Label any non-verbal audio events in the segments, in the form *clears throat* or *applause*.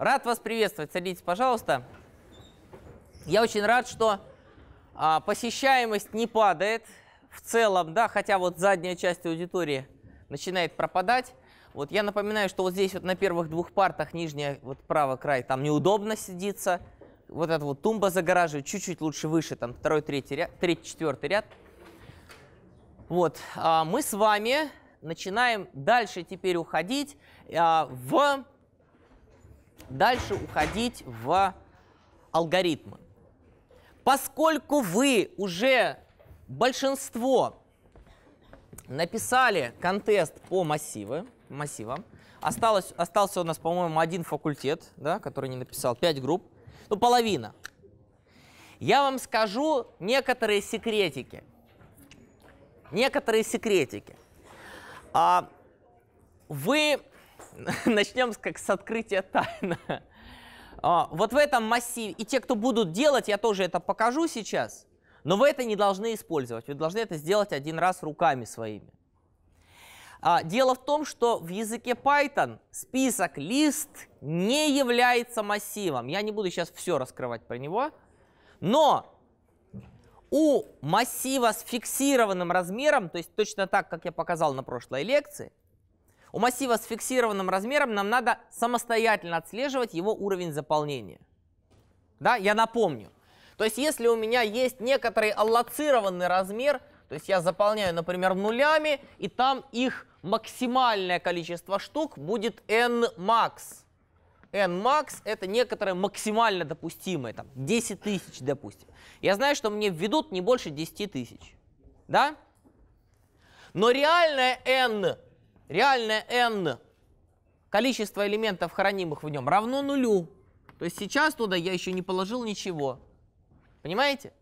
Рад вас приветствовать. Садитесь, пожалуйста. Я очень рад, что а, посещаемость не падает в целом, да, хотя вот задняя часть аудитории начинает пропадать. Вот я напоминаю, что вот здесь вот на первых двух партах нижняя, вот правый край, там неудобно сидится. Вот эта вот тумба загораживает, чуть-чуть лучше выше, там второй, третий ряд, третий, четвертый ряд. Вот, а мы с вами начинаем дальше теперь уходить а, в дальше уходить в алгоритмы. Поскольку вы уже большинство написали контест по массивы, массивам, Осталось, остался у нас, по-моему, один факультет, да, который не написал, пять групп, ну, половина. Я вам скажу некоторые секретики. Некоторые секретики. А, вы *laughs* начнем с, как с открытия тайны. *laughs* А, вот в этом массиве, и те, кто будут делать, я тоже это покажу сейчас, но вы это не должны использовать, вы должны это сделать один раз руками своими. А, дело в том, что в языке Python список лист не является массивом. Я не буду сейчас все раскрывать про него, но у массива с фиксированным размером, то есть точно так, как я показал на прошлой лекции, у массива с фиксированным размером нам надо самостоятельно отслеживать его уровень заполнения. Да, я напомню. То есть если у меня есть некоторый аллоцированный размер, то есть я заполняю, например, нулями, и там их максимальное количество штук будет n_max. n_max это некоторое максимально допустимое, там 10 тысяч, допустим. Я знаю, что мне введут не больше 10 тысяч. Да? Но реальное n реальное n количество элементов, хранимых в нем, равно нулю. То есть сейчас туда я еще не положил ничего. Понимаете?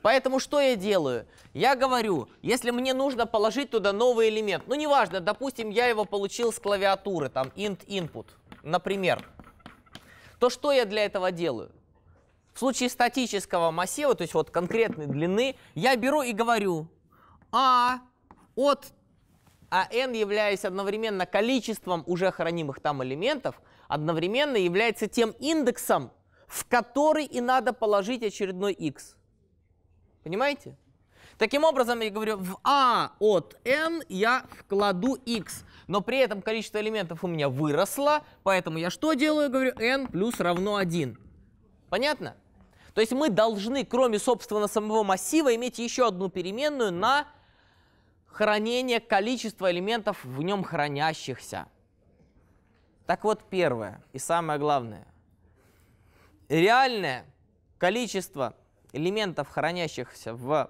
Поэтому что я делаю? Я говорю, если мне нужно положить туда новый элемент, ну неважно, допустим, я его получил с клавиатуры, там int input, например, то что я для этого делаю? В случае статического массива, то есть вот конкретной длины, я беру и говорю, а от а n, являясь одновременно количеством уже хранимых там элементов, одновременно является тем индексом, в который и надо положить очередной x. Понимаете? Таким образом, я говорю, в a а от n я вкладу x, но при этом количество элементов у меня выросло, поэтому я что делаю? Говорю, n плюс равно 1. Понятно? То есть мы должны, кроме, собственно, самого массива, иметь еще одну переменную на хранение количества элементов в нем хранящихся. Так вот, первое и самое главное. Реальное количество элементов, хранящихся в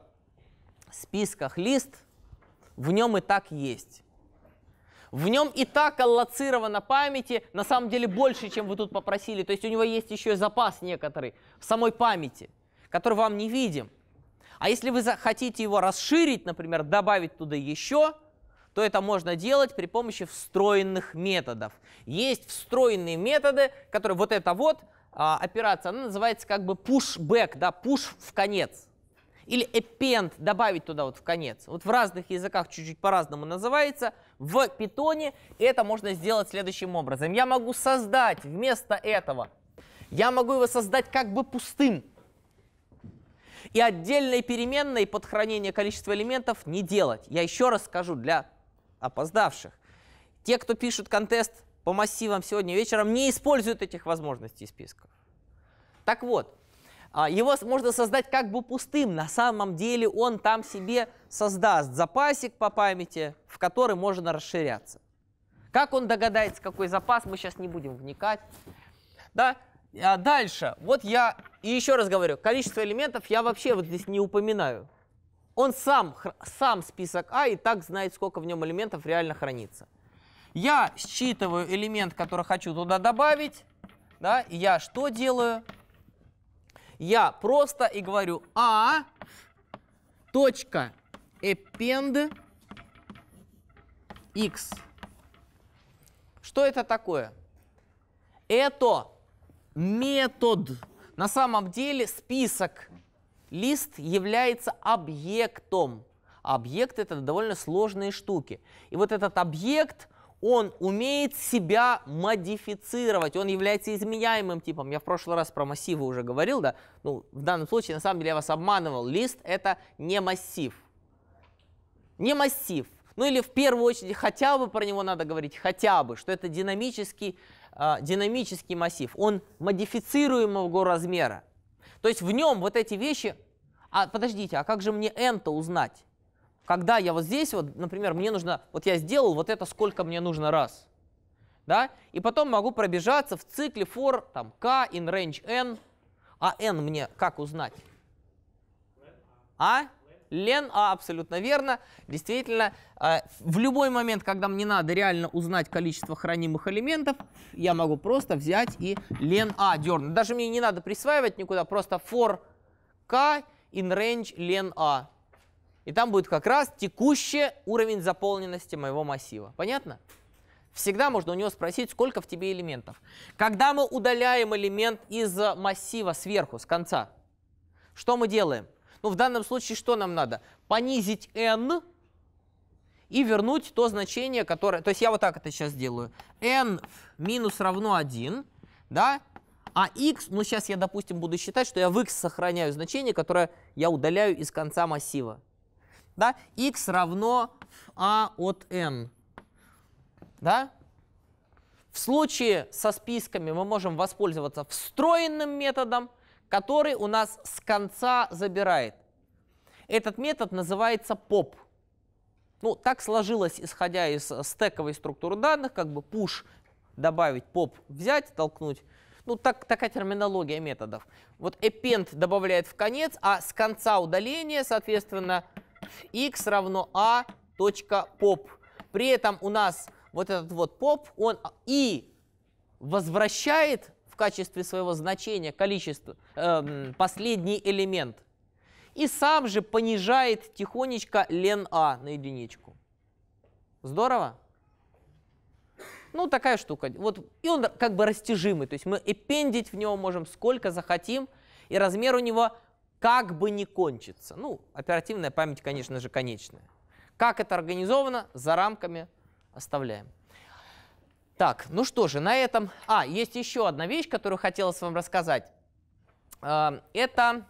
списках лист, в нем и так есть. В нем и так аллоцировано памяти, на самом деле больше, чем вы тут попросили. То есть у него есть еще и запас некоторый в самой памяти, который вам не видим. А если вы захотите его расширить, например, добавить туда еще, то это можно делать при помощи встроенных методов. Есть встроенные методы, которые вот эта вот а, операция, она называется как бы pushback, да, push в конец. Или append, добавить туда вот в конец. Вот в разных языках чуть-чуть по-разному называется. В питоне это можно сделать следующим образом. Я могу создать вместо этого, я могу его создать как бы пустым. И отдельной переменной под хранение количества элементов не делать. Я еще раз скажу для опоздавших. Те, кто пишет контест по массивам сегодня вечером, не используют этих возможностей списков. Так вот, а, его можно создать как бы пустым. На самом деле он там себе создаст запасик по памяти, в который можно расширяться. Как он догадается, какой запас, мы сейчас не будем вникать. Да? А дальше. Вот я и еще раз говорю, количество элементов я вообще вот здесь не упоминаю. Он сам, сам список А и так знает, сколько в нем элементов реально хранится. Я считываю элемент, который хочу туда добавить. Да, и я что делаю? Я просто и говорю А точка append x. Что это такое? Это метод на самом деле список лист является объектом. Объект это довольно сложные штуки. И вот этот объект, он умеет себя модифицировать, он является изменяемым типом. Я в прошлый раз про массивы уже говорил, да? Ну, в данном случае, на самом деле, я вас обманывал. Лист — это не массив. Не массив. Ну или в первую очередь хотя бы про него надо говорить, хотя бы, что это динамический а, динамический массив, он модифицируемого размера. То есть в нем вот эти вещи... А подождите, а как же мне n-то узнать? Когда я вот здесь, вот, например, мне нужно, вот я сделал вот это, сколько мне нужно раз. Да? И потом могу пробежаться в цикле for там, k in range n. А n мне как узнать? А? Лен А, абсолютно верно. Действительно, э, в любой момент, когда мне надо реально узнать количество хранимых элементов, я могу просто взять и Лен А дернуть. Даже мне не надо присваивать никуда, просто for k in range Лен А. И там будет как раз текущий уровень заполненности моего массива. Понятно? Всегда можно у него спросить, сколько в тебе элементов. Когда мы удаляем элемент из массива сверху, с конца, что мы делаем? Но ну, в данном случае что нам надо? Понизить n и вернуть то значение, которое... То есть я вот так это сейчас делаю. n минус равно 1, да? А x, ну сейчас я, допустим, буду считать, что я в x сохраняю значение, которое я удаляю из конца массива. Да? x равно a «а» от n. Да? В случае со списками мы можем воспользоваться встроенным методом, который у нас с конца забирает. Этот метод называется pop. Ну, так сложилось, исходя из э, стековой структуры данных, как бы push добавить, pop взять, толкнуть. Ну, так, такая терминология методов. Вот append добавляет в конец, а с конца удаления, соответственно, x равно a точка pop. При этом у нас вот этот вот pop, он и возвращает в качестве своего значения, количества, э, эм, последний элемент. И сам же понижает тихонечко лен А на единичку. Здорово? Ну, такая штука. Вот, и он как бы растяжимый, то есть мы эпендить в него можем сколько захотим, и размер у него как бы не кончится. Ну, оперативная память, конечно же, конечная. Как это организовано, за рамками оставляем. Так, ну что же, на этом... А, есть еще одна вещь, которую хотелось вам рассказать. А, это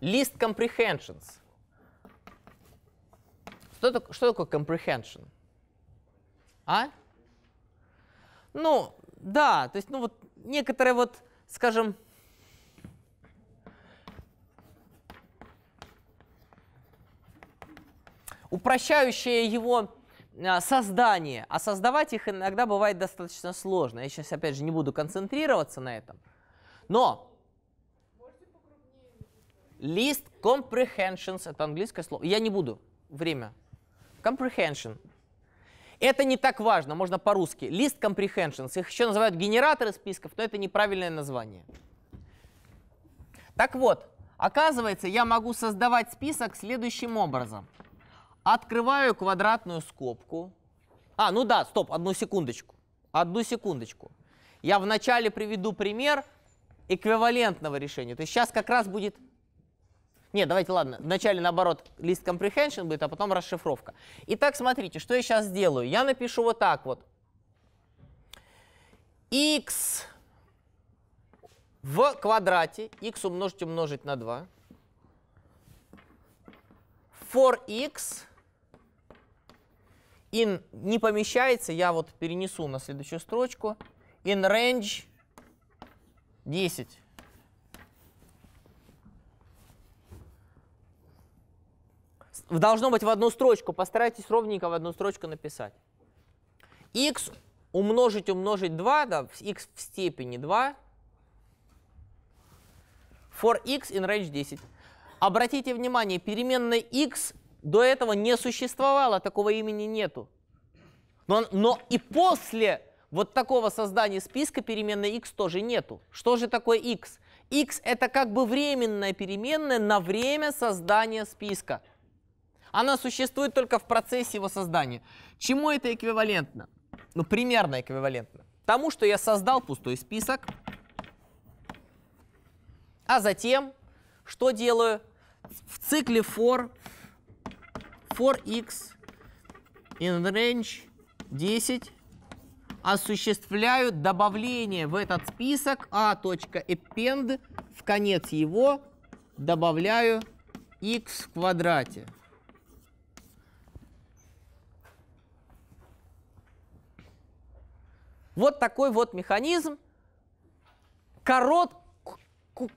list comprehensions. Что, что такое comprehension? А? Ну, да, то есть, ну вот некоторые вот, скажем, упрощающие его а, создание, а создавать их иногда бывает достаточно сложно. Я сейчас, опять же, не буду концентрироваться на этом. Но list comprehensions, это английское слово, я не буду, время. Comprehension. Это не так важно, можно по-русски. List comprehensions, их еще называют генераторы списков, но это неправильное название. Так вот, оказывается, я могу создавать список следующим образом – Открываю квадратную скобку. А, ну да, стоп, одну секундочку. Одну секундочку. Я вначале приведу пример эквивалентного решения. То есть сейчас как раз будет... Нет, давайте, ладно. Вначале, наоборот, лист comprehension будет, а потом расшифровка. Итак, смотрите, что я сейчас сделаю. Я напишу вот так вот. x в квадрате, x умножить умножить на 2. For x in не помещается, я вот перенесу на следующую строчку. In range 10. Должно быть в одну строчку, постарайтесь ровненько в одну строчку написать. x умножить умножить 2, да, x в степени 2. For x in range 10. Обратите внимание, переменная x до этого не существовало, такого имени нету. Но, но и после вот такого создания списка переменной x тоже нету. Что же такое x? x это как бы временная переменная на время создания списка. Она существует только в процессе его создания. Чему это эквивалентно? Ну, примерно эквивалентно. Тому, что я создал пустой список, а затем что делаю? В цикле for for x in range 10 осуществляют добавление в этот список a.append а, в конец его добавляю x в квадрате. Вот такой вот механизм корот,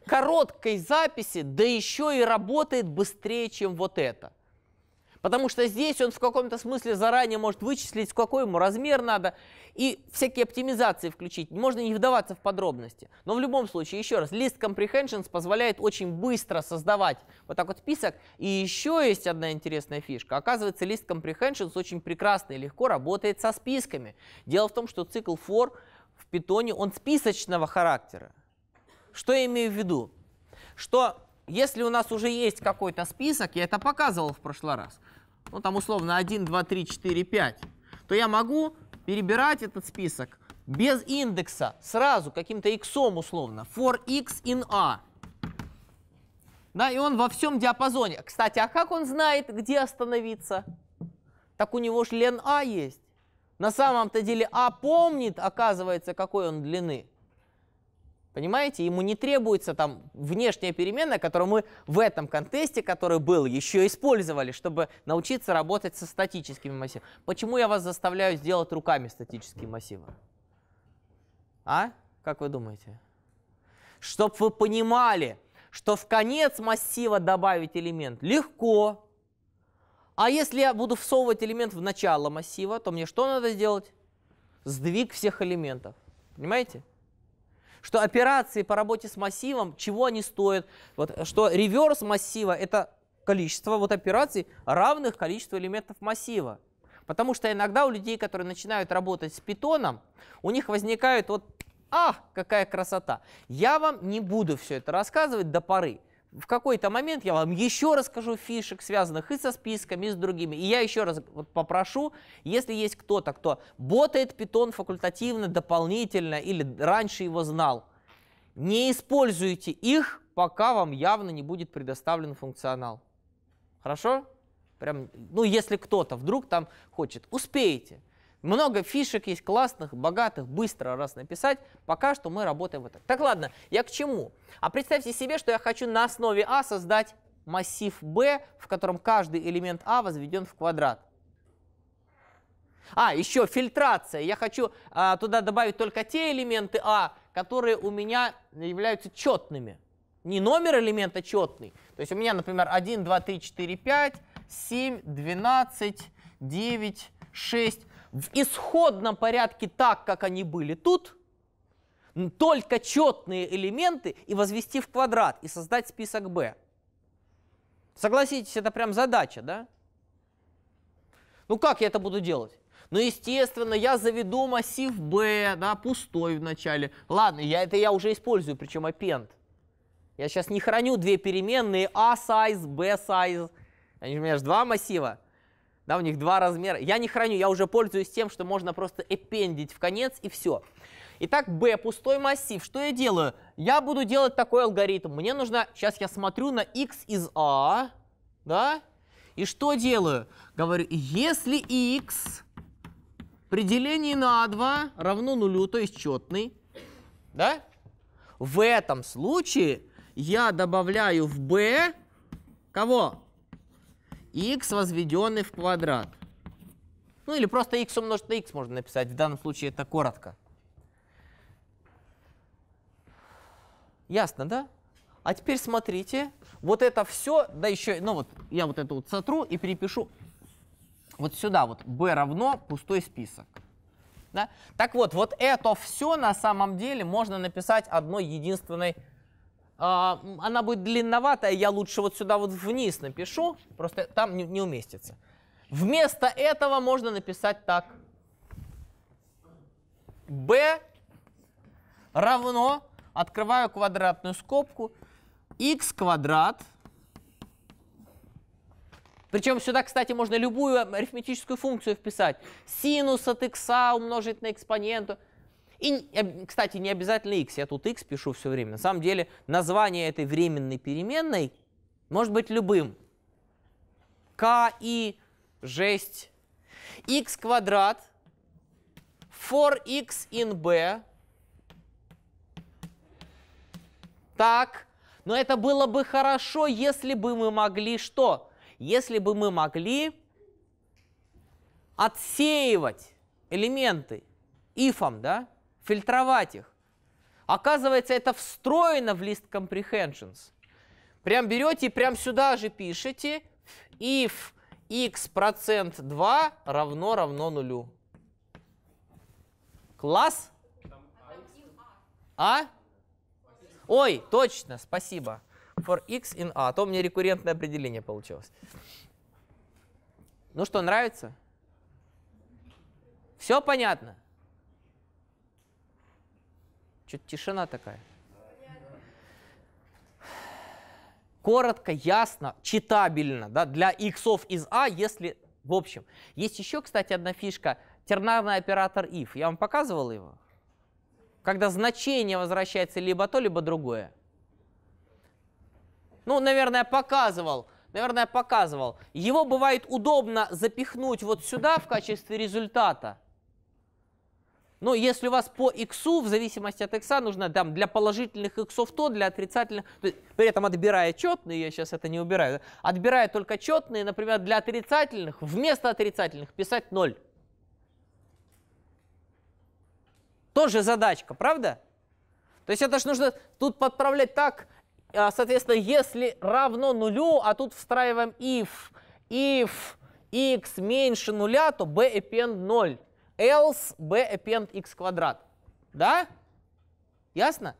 короткой записи, да еще и работает быстрее, чем вот это. Потому что здесь он в каком-то смысле заранее может вычислить, какой ему размер надо, и всякие оптимизации включить. Можно не вдаваться в подробности. Но в любом случае, еще раз, лист comprehensions позволяет очень быстро создавать вот так вот список. И еще есть одна интересная фишка. Оказывается, лист comprehensions очень прекрасно и легко работает со списками. Дело в том, что цикл for в питоне, он списочного характера. Что я имею в виду? Что если у нас уже есть какой-то список, я это показывал в прошлый раз, ну там условно 1, 2, 3, 4, 5, то я могу перебирать этот список без индекса, сразу каким-то x условно, for x in a. Да, и он во всем диапазоне. Кстати, а как он знает, где остановиться? Так у него же лен а есть. На самом-то деле а помнит, оказывается, какой он длины. Понимаете, ему не требуется там внешняя переменная, которую мы в этом контесте, который был, еще использовали, чтобы научиться работать со статическими массивами. Почему я вас заставляю сделать руками статические массивы? А? Как вы думаете? Чтобы вы понимали, что в конец массива добавить элемент легко. А если я буду всовывать элемент в начало массива, то мне что надо сделать? Сдвиг всех элементов. Понимаете? что операции по работе с массивом, чего они стоят, вот, что реверс массива – это количество вот операций, равных количеству элементов массива. Потому что иногда у людей, которые начинают работать с питоном, у них возникает вот а, какая красота. Я вам не буду все это рассказывать до поры в какой-то момент я вам еще расскажу фишек, связанных и со списками, и с другими. И я еще раз вот попрошу, если есть кто-то, кто ботает питон факультативно, дополнительно или раньше его знал, не используйте их, пока вам явно не будет предоставлен функционал. Хорошо? Прям, ну, если кто-то вдруг там хочет, успеете. Много фишек есть классных, богатых, быстро раз написать. Пока что мы работаем вот так. Так, ладно, я к чему? А представьте себе, что я хочу на основе А создать массив B, в котором каждый элемент А возведен в квадрат. А, еще фильтрация. Я хочу а, туда добавить только те элементы А, которые у меня являются четными. Не номер элемента четный. То есть у меня, например, 1, 2, 3, 4, 5, 7, 12, 9, 6 в исходном порядке так, как они были тут, только четные элементы и возвести в квадрат и создать список b. Согласитесь, это прям задача, да? Ну как я это буду делать? Ну, естественно, я заведу массив B, да, пустой в начале. Ладно, я, это я уже использую, причем append. Я сейчас не храню две переменные a «А» size, b size. Они, у меня же два массива. Да, у них два размера. Я не храню, я уже пользуюсь тем, что можно просто эпендить в конец и все. Итак, B, пустой массив. Что я делаю? Я буду делать такой алгоритм. Мне нужно, сейчас я смотрю на x из A, а, да, и что делаю? Говорю, если x при делении на 2 равно нулю, то есть четный, да, в этом случае я добавляю в b кого? x возведенный в квадрат. Ну или просто x умножить на x можно написать. В данном случае это коротко. Ясно, да? А теперь смотрите, вот это все, да еще, ну вот я вот это вот сотру и перепишу вот сюда вот b равно пустой список. Да? Так вот, вот это все на самом деле можно написать одной единственной а, она будет длинноватая, я лучше вот сюда вот вниз напишу, просто там не, не уместится. Вместо этого можно написать так. b равно, открываю квадратную скобку, x квадрат. Причем сюда, кстати, можно любую арифметическую функцию вписать. Синус от x умножить на экспоненту. И, э, кстати, не обязательно x, я тут x пишу все время. На самом деле название этой временной переменной может быть любым. k и жесть. x квадрат for x in b. Так, но это было бы хорошо, если бы мы могли что? Если бы мы могли отсеивать элементы ифом, да? фильтровать их. Оказывается, это встроено в лист comprehensions. Прям берете и прям сюда же пишете if x процент 2 равно равно нулю. Класс? А? Ой, точно, спасибо. For x in a. А то мне рекуррентное определение получилось. Ну что, нравится? Все понятно? Что-то тишина такая. Коротко, ясно, читабельно, да, для иксов из А, если, в общем. Есть еще, кстати, одна фишка, тернарный оператор if. Я вам показывал его? Когда значение возвращается либо то, либо другое. Ну, наверное, показывал наверное, показывал. Его бывает удобно запихнуть вот сюда в качестве результата. Но если у вас по x в зависимости от x нужно там для положительных x то, для отрицательных, то есть, при этом отбирая четные, я сейчас это не убираю, отбирая только четные, например, для отрицательных, вместо отрицательных писать 0. Тоже задачка, правда? То есть это же нужно тут подправлять так, а, соответственно, если равно нулю, а тут встраиваем if, if x меньше нуля, то b append 0 else b append x квадрат. Да? Ясно?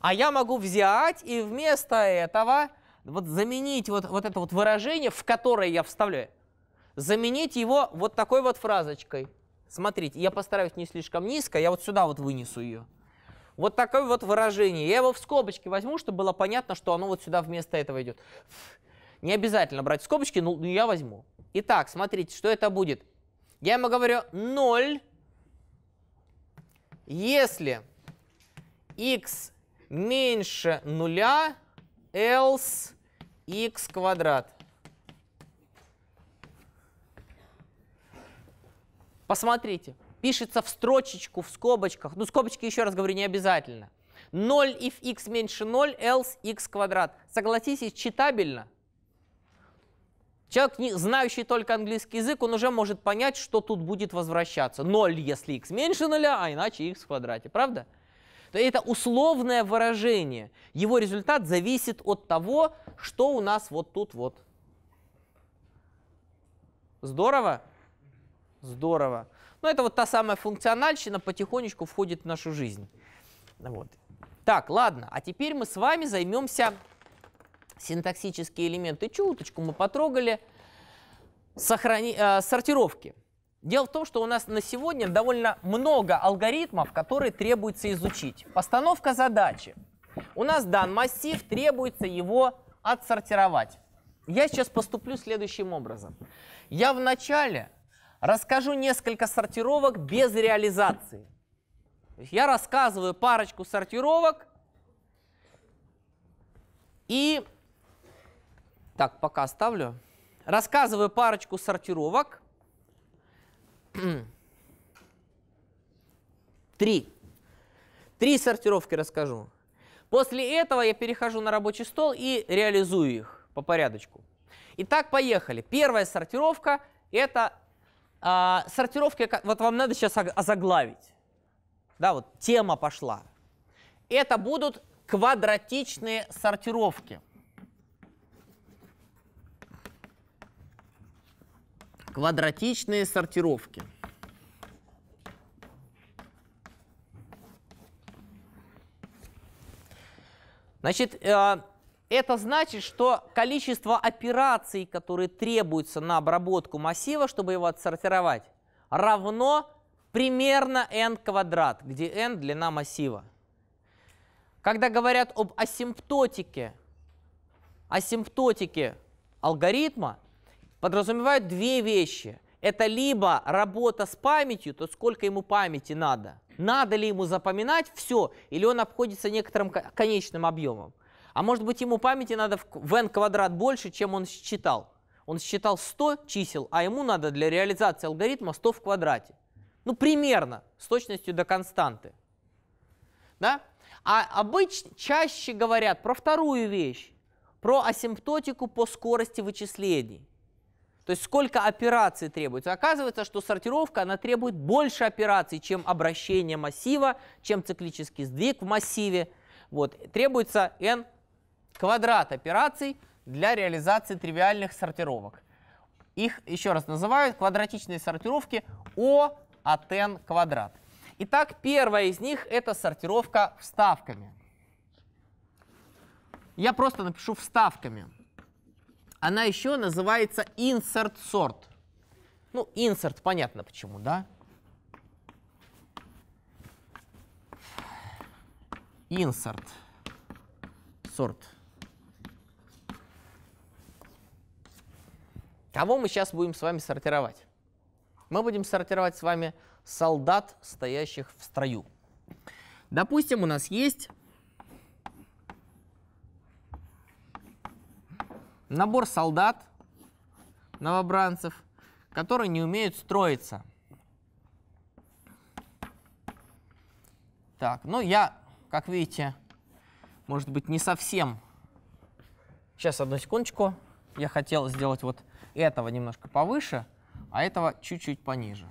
А я могу взять и вместо этого вот заменить вот, вот это вот выражение, в которое я вставляю, заменить его вот такой вот фразочкой. Смотрите, я постараюсь не слишком низко, я вот сюда вот вынесу ее. Вот такое вот выражение. Я его в скобочки возьму, чтобы было понятно, что оно вот сюда вместо этого идет. Не обязательно брать скобочки, но ну, ну, я возьму. Итак, смотрите, что это будет. Я ему говорю 0, если x меньше нуля, else x квадрат. Посмотрите, пишется в строчечку, в скобочках. Ну, скобочки, еще раз говорю, не обязательно. 0 if x меньше 0, else x квадрат. Согласитесь, читабельно? Человек, не, знающий только английский язык, он уже может понять, что тут будет возвращаться. 0, если x меньше 0, а иначе x в квадрате, правда? То это условное выражение. Его результат зависит от того, что у нас вот тут вот. Здорово? Здорово. Но ну, это вот та самая функциональщина потихонечку входит в нашу жизнь. Вот. Так, ладно, а теперь мы с вами займемся синтаксические элементы чуточку мы потрогали, сохрани, э, сортировки. Дело в том, что у нас на сегодня довольно много алгоритмов, которые требуется изучить. Постановка задачи. У нас дан массив, требуется его отсортировать. Я сейчас поступлю следующим образом. Я вначале расскажу несколько сортировок без реализации. Я рассказываю парочку сортировок, и так, пока оставлю. Рассказываю парочку сортировок. *clears throat* Три. Три сортировки расскажу. После этого я перехожу на рабочий стол и реализую их по порядочку. Итак, поехали. Первая сортировка – это э, сортировки, вот вам надо сейчас озаглавить. Да, вот тема пошла. Это будут квадратичные сортировки. Квадратичные сортировки. Значит, э, это значит, что количество операций, которые требуются на обработку массива, чтобы его отсортировать, равно примерно n квадрат, где n длина массива. Когда говорят об асимптотике, асимптотике алгоритма, подразумевают две вещи. Это либо работа с памятью, то сколько ему памяти надо. Надо ли ему запоминать все, или он обходится некоторым конечным объемом. А может быть ему памяти надо в n квадрат больше, чем он считал. Он считал 100 чисел, а ему надо для реализации алгоритма 100 в квадрате. Ну, примерно, с точностью до константы. Да? А обычно чаще говорят про вторую вещь, про асимптотику по скорости вычислений. То есть сколько операций требуется? Оказывается, что сортировка она требует больше операций, чем обращение массива, чем циклический сдвиг в массиве. Вот. Требуется n квадрат операций для реализации тривиальных сортировок. Их еще раз называют квадратичные сортировки O от n квадрат. Итак, первая из них это сортировка вставками. Я просто напишу вставками. Она еще называется insert-sort. Ну, insert, понятно почему, да? Insert. Sort. Кого мы сейчас будем с вами сортировать? Мы будем сортировать с вами солдат, стоящих в строю. Допустим, у нас есть набор солдат, новобранцев, которые не умеют строиться. Так, ну я, как видите, может быть, не совсем. Сейчас, одну секундочку. Я хотел сделать вот этого немножко повыше, а этого чуть-чуть пониже.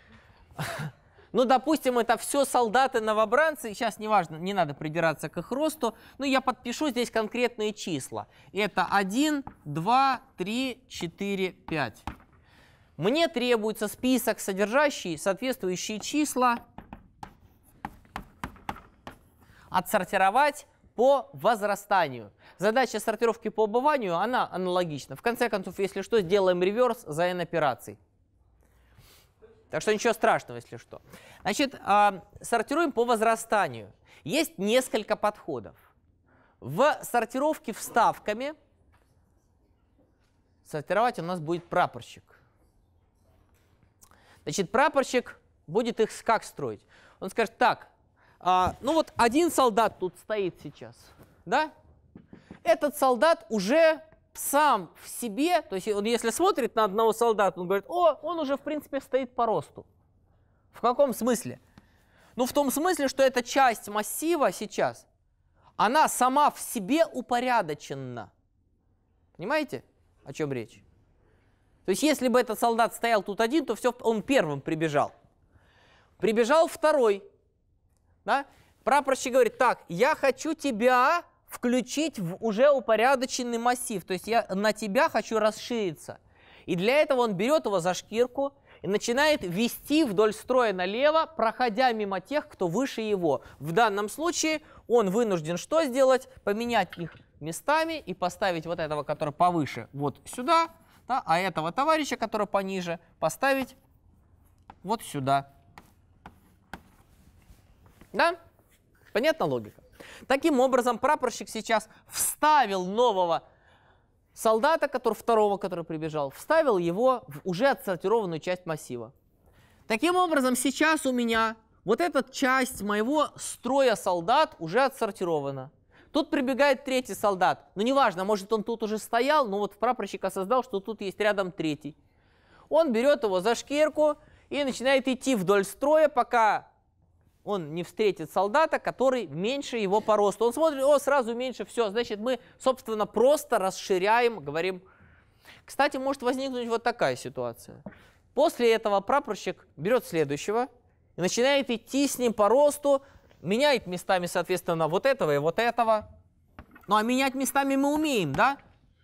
*laughs* Ну, допустим, это все солдаты-новобранцы, сейчас неважно, не надо придираться к их росту, но я подпишу здесь конкретные числа. Это 1, 2, 3, 4, 5. Мне требуется список, содержащий соответствующие числа, отсортировать по возрастанию. Задача сортировки по убыванию, она аналогична. В конце концов, если что, сделаем реверс за N операций. Так что ничего страшного, если что. Значит, а, сортируем по возрастанию. Есть несколько подходов. В сортировке вставками сортировать у нас будет прапорщик. Значит, прапорщик будет их как строить? Он скажет так, а, ну вот один солдат тут стоит сейчас, да? Этот солдат уже сам в себе, то есть он если смотрит на одного солдата, он говорит, о, он уже в принципе стоит по росту. В каком смысле? Ну в том смысле, что эта часть массива сейчас, она сама в себе упорядочена. Понимаете, о чем речь? То есть если бы этот солдат стоял тут один, то все, он первым прибежал. Прибежал второй. Да? Прапорщик говорит, так, я хочу тебя включить в уже упорядоченный массив. То есть я на тебя хочу расшириться. И для этого он берет его за шкирку и начинает вести вдоль строя налево, проходя мимо тех, кто выше его. В данном случае он вынужден что сделать? Поменять их местами и поставить вот этого, который повыше, вот сюда, да, а этого товарища, который пониже, поставить вот сюда. Да? Понятна логика? Таким образом, прапорщик сейчас вставил нового солдата, который, второго, который прибежал, вставил его в уже отсортированную часть массива. Таким образом, сейчас у меня вот эта часть моего строя солдат уже отсортирована. Тут прибегает третий солдат. Ну, неважно, может, он тут уже стоял, но вот прапорщик осознал, что тут есть рядом третий. Он берет его за шкирку и начинает идти вдоль строя, пока он не встретит солдата, который меньше его по росту. Он смотрит, о, сразу меньше, все. Значит, мы, собственно, просто расширяем, говорим. Кстати, может возникнуть вот такая ситуация. После этого прапорщик берет следующего и начинает идти с ним по росту, меняет местами, соответственно, вот этого и вот этого. Ну, а менять местами мы умеем, да?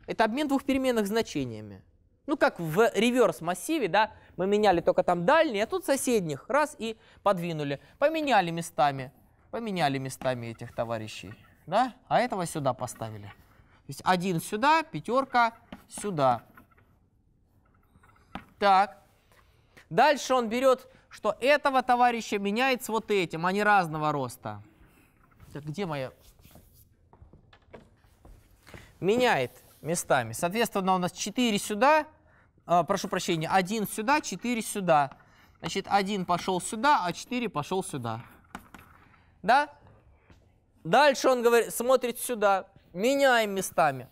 Это обмен двух переменных значениями. Ну, как в реверс-массиве, да, мы меняли только там дальние, а тут соседних. Раз и подвинули. Поменяли местами. Поменяли местами этих товарищей. Да? А этого сюда поставили. То есть один сюда, пятерка сюда. Так. Дальше он берет, что этого товарища меняет с вот этим. Они разного роста. Так, где моя? Меняет местами. Соответственно, у нас 4 сюда, а, прошу прощения, 1 сюда, 4 сюда. Значит, 1 пошел сюда, а 4 пошел сюда. Да? Дальше он говорит, смотрит сюда, меняем местами.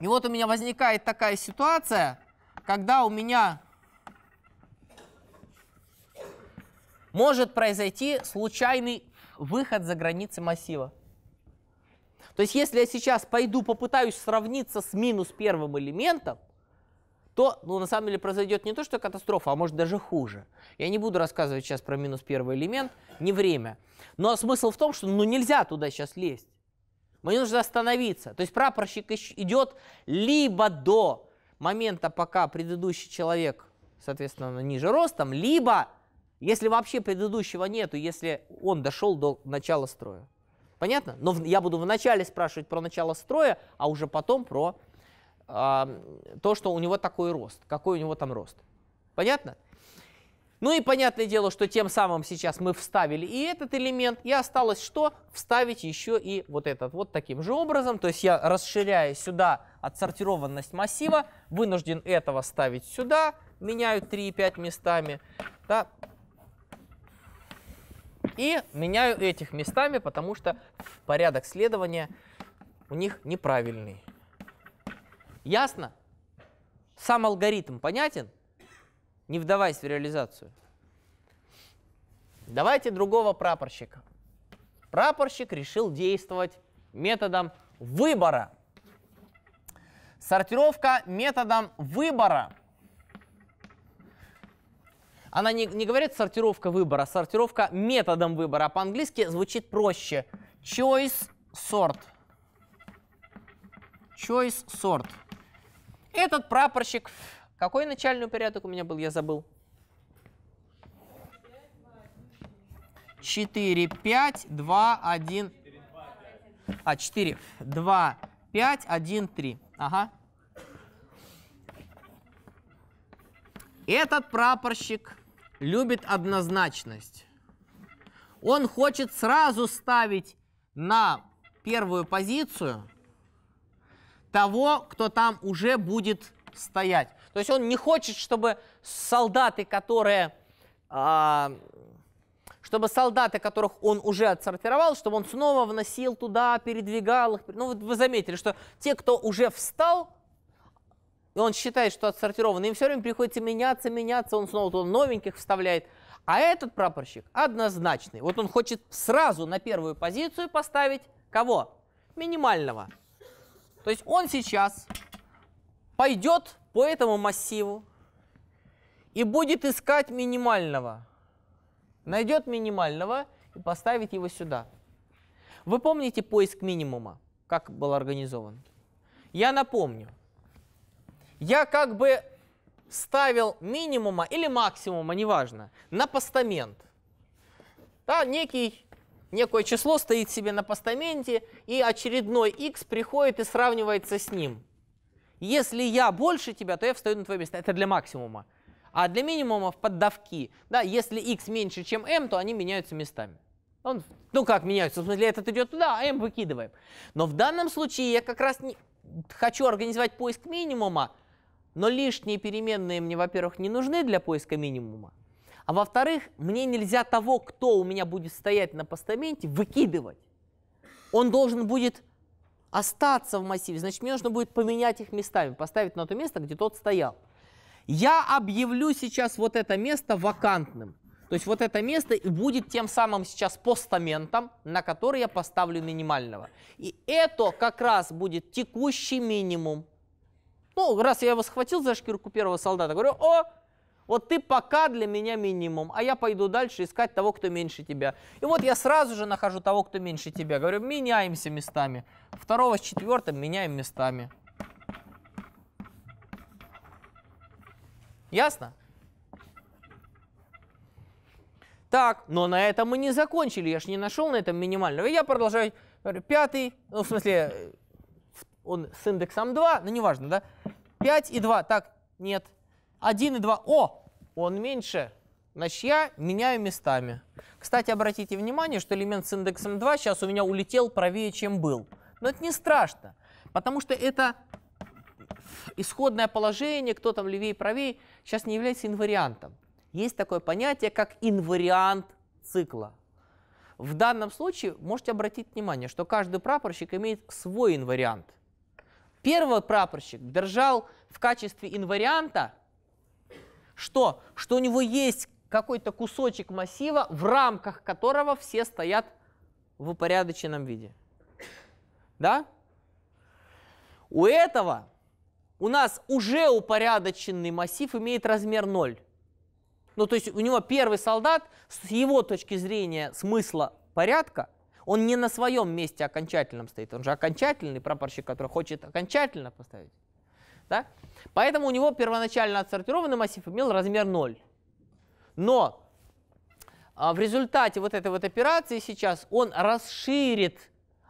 И вот у меня возникает такая ситуация, когда у меня может произойти случайный выход за границы массива. То есть если я сейчас пойду попытаюсь сравниться с минус первым элементом, то ну, на самом деле произойдет не то, что катастрофа, а может даже хуже. Я не буду рассказывать сейчас про минус первый элемент, не время. Но смысл в том, что ну, нельзя туда сейчас лезть. Мне нужно остановиться. То есть прапорщик идет либо до момента, пока предыдущий человек, соответственно, ниже ростом, либо, если вообще предыдущего нету, если он дошел до начала строя. Понятно? Но я буду вначале спрашивать про начало строя, а уже потом про то, что у него такой рост, какой у него там рост. Понятно? Ну и понятное дело, что тем самым сейчас мы вставили и этот элемент, и осталось что? Вставить еще и вот этот вот таким же образом. То есть я расширяю сюда отсортированность массива, вынужден этого ставить сюда, меняю 3 и местами, да, и меняю этих местами, потому что порядок следования у них неправильный. Ясно? Сам алгоритм понятен? Не вдаваясь в реализацию. Давайте другого прапорщика. Прапорщик решил действовать методом выбора. Сортировка методом выбора. Она не, не говорит сортировка выбора, а сортировка методом выбора. А по-английски звучит проще. Choice sort. Choice sort. Этот прапорщик... Какой начальный порядок у меня был, я забыл. 4, 5, 2, 1... а, 4. 2, 5, 1, 3. Ага. Этот прапорщик любит однозначность. Он хочет сразу ставить на первую позицию того, кто там уже будет стоять. То есть он не хочет, чтобы солдаты, которые, а, чтобы солдаты, которых он уже отсортировал, чтобы он снова вносил туда, передвигал их. Ну вот вы заметили, что те, кто уже встал, и он считает, что отсортирован, им все время приходится меняться, меняться, он снова туда новеньких вставляет. А этот прапорщик однозначный. Вот он хочет сразу на первую позицию поставить кого? Минимального. То есть он сейчас пойдет по этому массиву и будет искать минимального. Найдет минимального и поставит его сюда. Вы помните поиск минимума, как был организован? Я напомню. Я как бы ставил минимума или максимума, неважно, на постамент. Да, некий Некое число стоит себе на постаменте, и очередной x приходит и сравнивается с ним. Если я больше тебя, то я встаю на твое место. Это для максимума. А для минимума в поддавки. Да, если x меньше, чем m, то они меняются местами. Он, ну как меняются? В смысле, этот идет туда, а m выкидываем. Но в данном случае я как раз не хочу организовать поиск минимума, но лишние переменные мне, во-первых, не нужны для поиска минимума. А во-вторых, мне нельзя того, кто у меня будет стоять на постаменте, выкидывать. Он должен будет остаться в массиве. Значит, мне нужно будет поменять их местами, поставить на то место, где тот стоял. Я объявлю сейчас вот это место вакантным. То есть вот это место и будет тем самым сейчас постаментом, на который я поставлю минимального. И это как раз будет текущий минимум. Ну, раз я его схватил за шкирку первого солдата, говорю, о, вот ты пока для меня минимум, а я пойду дальше искать того, кто меньше тебя. И вот я сразу же нахожу того, кто меньше тебя. Говорю, меняемся местами. Второго с четвертым меняем местами. Ясно? Так, но на этом мы не закончили. Я же не нашел на этом минимального. Я продолжаю. Говорю, пятый, ну, в смысле, э, он с индексом 2, ну, неважно, да? 5 и 2. Так, нет. 1 и 2. О, он меньше. Значит, я меняю местами. Кстати, обратите внимание, что элемент с индексом 2 сейчас у меня улетел правее, чем был. Но это не страшно, потому что это исходное положение, кто там левее, правее, сейчас не является инвариантом. Есть такое понятие, как инвариант цикла. В данном случае можете обратить внимание, что каждый прапорщик имеет свой инвариант. Первый прапорщик держал в качестве инварианта что? Что у него есть какой-то кусочек массива, в рамках которого все стоят в упорядоченном виде. Да? У этого у нас уже упорядоченный массив имеет размер 0. Ну, то есть у него первый солдат, с его точки зрения смысла порядка, он не на своем месте окончательном стоит, он же окончательный прапорщик, который хочет окончательно поставить. Да? Поэтому у него первоначально отсортированный массив имел размер 0. Но а, в результате вот этой вот операции сейчас он расширит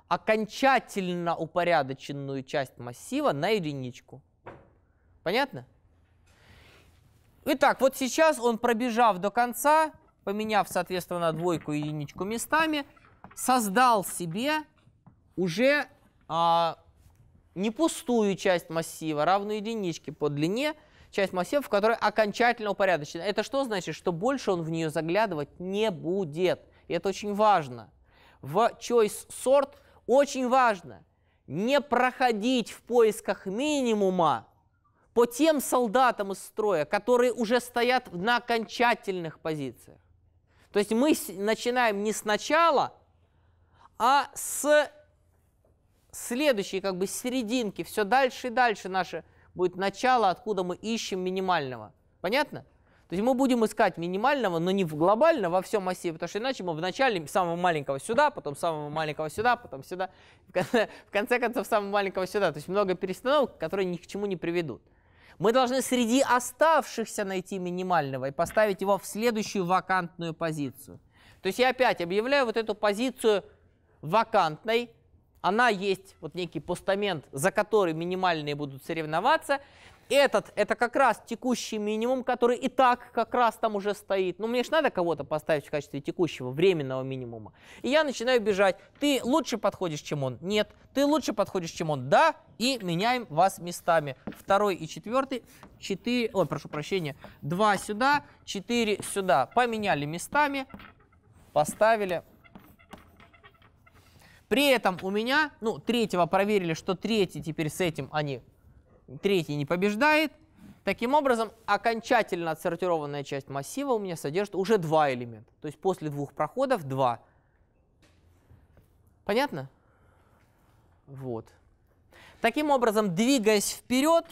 окончательно упорядоченную часть массива на единичку. Понятно? Итак, вот сейчас он, пробежав до конца, поменяв, соответственно, двойку и единичку местами, создал себе уже а, не пустую часть массива, равную единичке по длине, часть массива, в которой окончательно упорядочена. Это что значит? Что больше он в нее заглядывать не будет. И это очень важно. В choice sort очень важно не проходить в поисках минимума по тем солдатам из строя, которые уже стоят на окончательных позициях. То есть мы начинаем не сначала, а с следующие как бы серединки, все дальше и дальше наше будет начало, откуда мы ищем минимального. Понятно? То есть мы будем искать минимального, но не в глобально во всем массиве, потому что иначе мы в начале самого маленького сюда, потом самого маленького сюда, потом сюда, в конце, в конце концов самого маленького сюда. То есть много перестановок, которые ни к чему не приведут. Мы должны среди оставшихся найти минимального и поставить его в следующую вакантную позицию. То есть я опять объявляю вот эту позицию вакантной, она есть вот некий постамент, за который минимальные будут соревноваться. Этот, это как раз текущий минимум, который и так как раз там уже стоит. Ну, мне же надо кого-то поставить в качестве текущего временного минимума. И я начинаю бежать. Ты лучше подходишь, чем он? Нет. Ты лучше подходишь, чем он? Да. И меняем вас местами. Второй и четвертый. Четыре, ой, прошу прощения. Два сюда, четыре сюда. Поменяли местами, поставили при этом у меня, ну, третьего проверили, что третий теперь с этим они, а третий не побеждает. Таким образом, окончательно отсортированная часть массива у меня содержит уже два элемента. То есть после двух проходов два. Понятно? Вот. Таким образом, двигаясь вперед,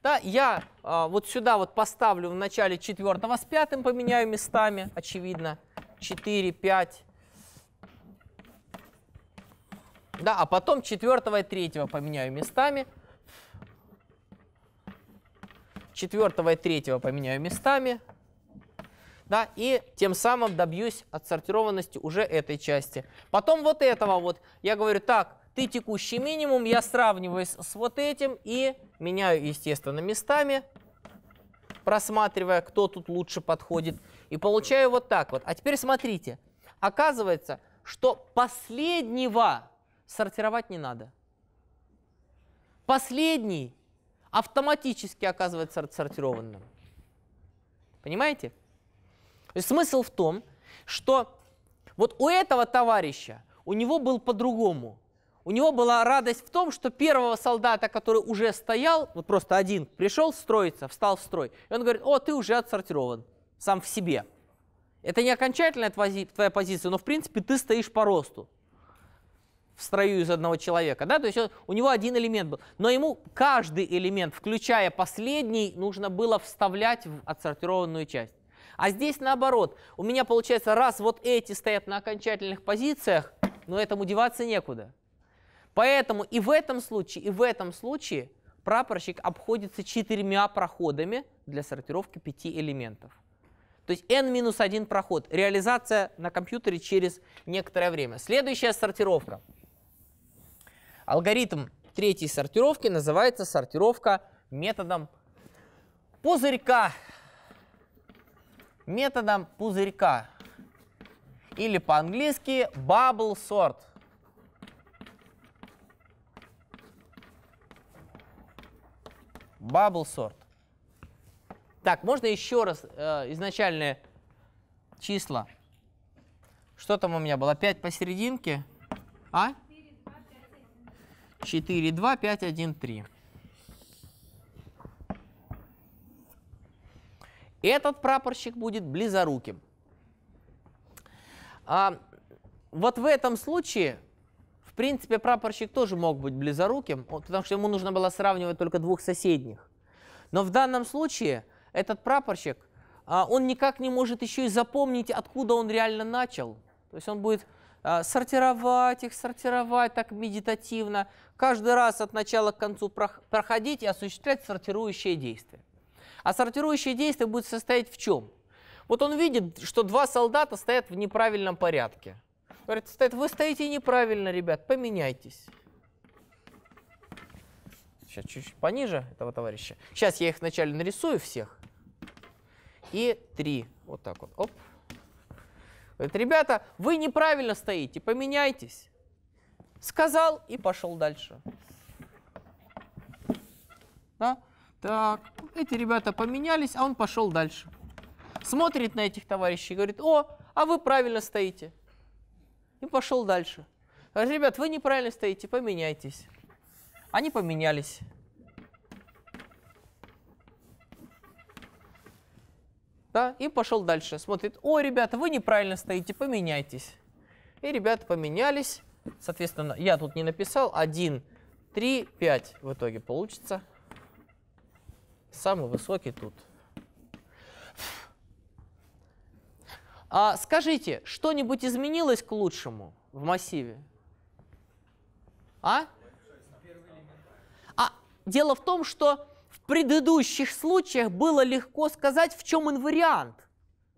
да, я а, вот сюда вот поставлю в начале четвертого с пятым, поменяю местами, очевидно, 4, 5, Да, а потом четвертого и третьего поменяю местами. Четвертого и третьего поменяю местами. Да, и тем самым добьюсь отсортированности уже этой части. Потом вот этого вот. Я говорю, так, ты текущий минимум, я сравниваюсь с вот этим и меняю, естественно, местами, просматривая, кто тут лучше подходит. И получаю вот так вот. А теперь смотрите. Оказывается, что последнего сортировать не надо. Последний автоматически оказывается отсортированным. Понимаете? То есть смысл в том, что вот у этого товарища, у него был по-другому. У него была радость в том, что первого солдата, который уже стоял, вот просто один, пришел строиться, встал в строй, и он говорит, о, ты уже отсортирован сам в себе. Это не окончательная твоя позиция, но в принципе ты стоишь по росту в строю из одного человека, да, то есть у него один элемент был, но ему каждый элемент, включая последний, нужно было вставлять в отсортированную часть. А здесь наоборот, у меня получается, раз вот эти стоят на окончательных позициях, но этому деваться некуда. Поэтому и в этом случае, и в этом случае прапорщик обходится четырьмя проходами для сортировки пяти элементов. То есть n-1 проход. Реализация на компьютере через некоторое время. Следующая сортировка. Алгоритм третьей сортировки называется сортировка методом пузырька. Методом пузырька. Или по-английски bubble sort. Bubble sort. Так, можно еще раз э, изначальные числа. Что там у меня было? 5 посерединке. А? 4, 2, 5, 1, 3. Этот прапорщик будет близоруким. А вот в этом случае, в принципе, прапорщик тоже мог быть близоруким, потому что ему нужно было сравнивать только двух соседних. Но в данном случае этот прапорщик, а, он никак не может еще и запомнить, откуда он реально начал. То есть он будет а, сортировать их, сортировать так медитативно, каждый раз от начала к концу проходить и осуществлять сортирующие действия. А сортирующие действия будут состоять в чем? Вот он видит, что два солдата стоят в неправильном порядке. Говорит, стоит, вы стоите неправильно, ребят, поменяйтесь. Сейчас чуть-чуть пониже этого товарища. Сейчас я их вначале нарисую всех. И три. Вот так вот. Оп. Говорит, ребята, вы неправильно стоите, поменяйтесь. Сказал и пошел дальше. Да? Так, эти ребята поменялись, а он пошел дальше. Смотрит на этих товарищей и говорит, о, а вы правильно стоите. И пошел дальше. Говорит, ребят, вы неправильно стоите, поменяйтесь. Они поменялись. да, и пошел дальше. Смотрит, о, ребята, вы неправильно стоите, поменяйтесь. И ребята поменялись. Соответственно, я тут не написал. 1, 3, 5 в итоге получится. Самый высокий тут. А скажите, что-нибудь изменилось к лучшему в массиве? А? А дело в том, что предыдущих случаях было легко сказать, в чем инвариант.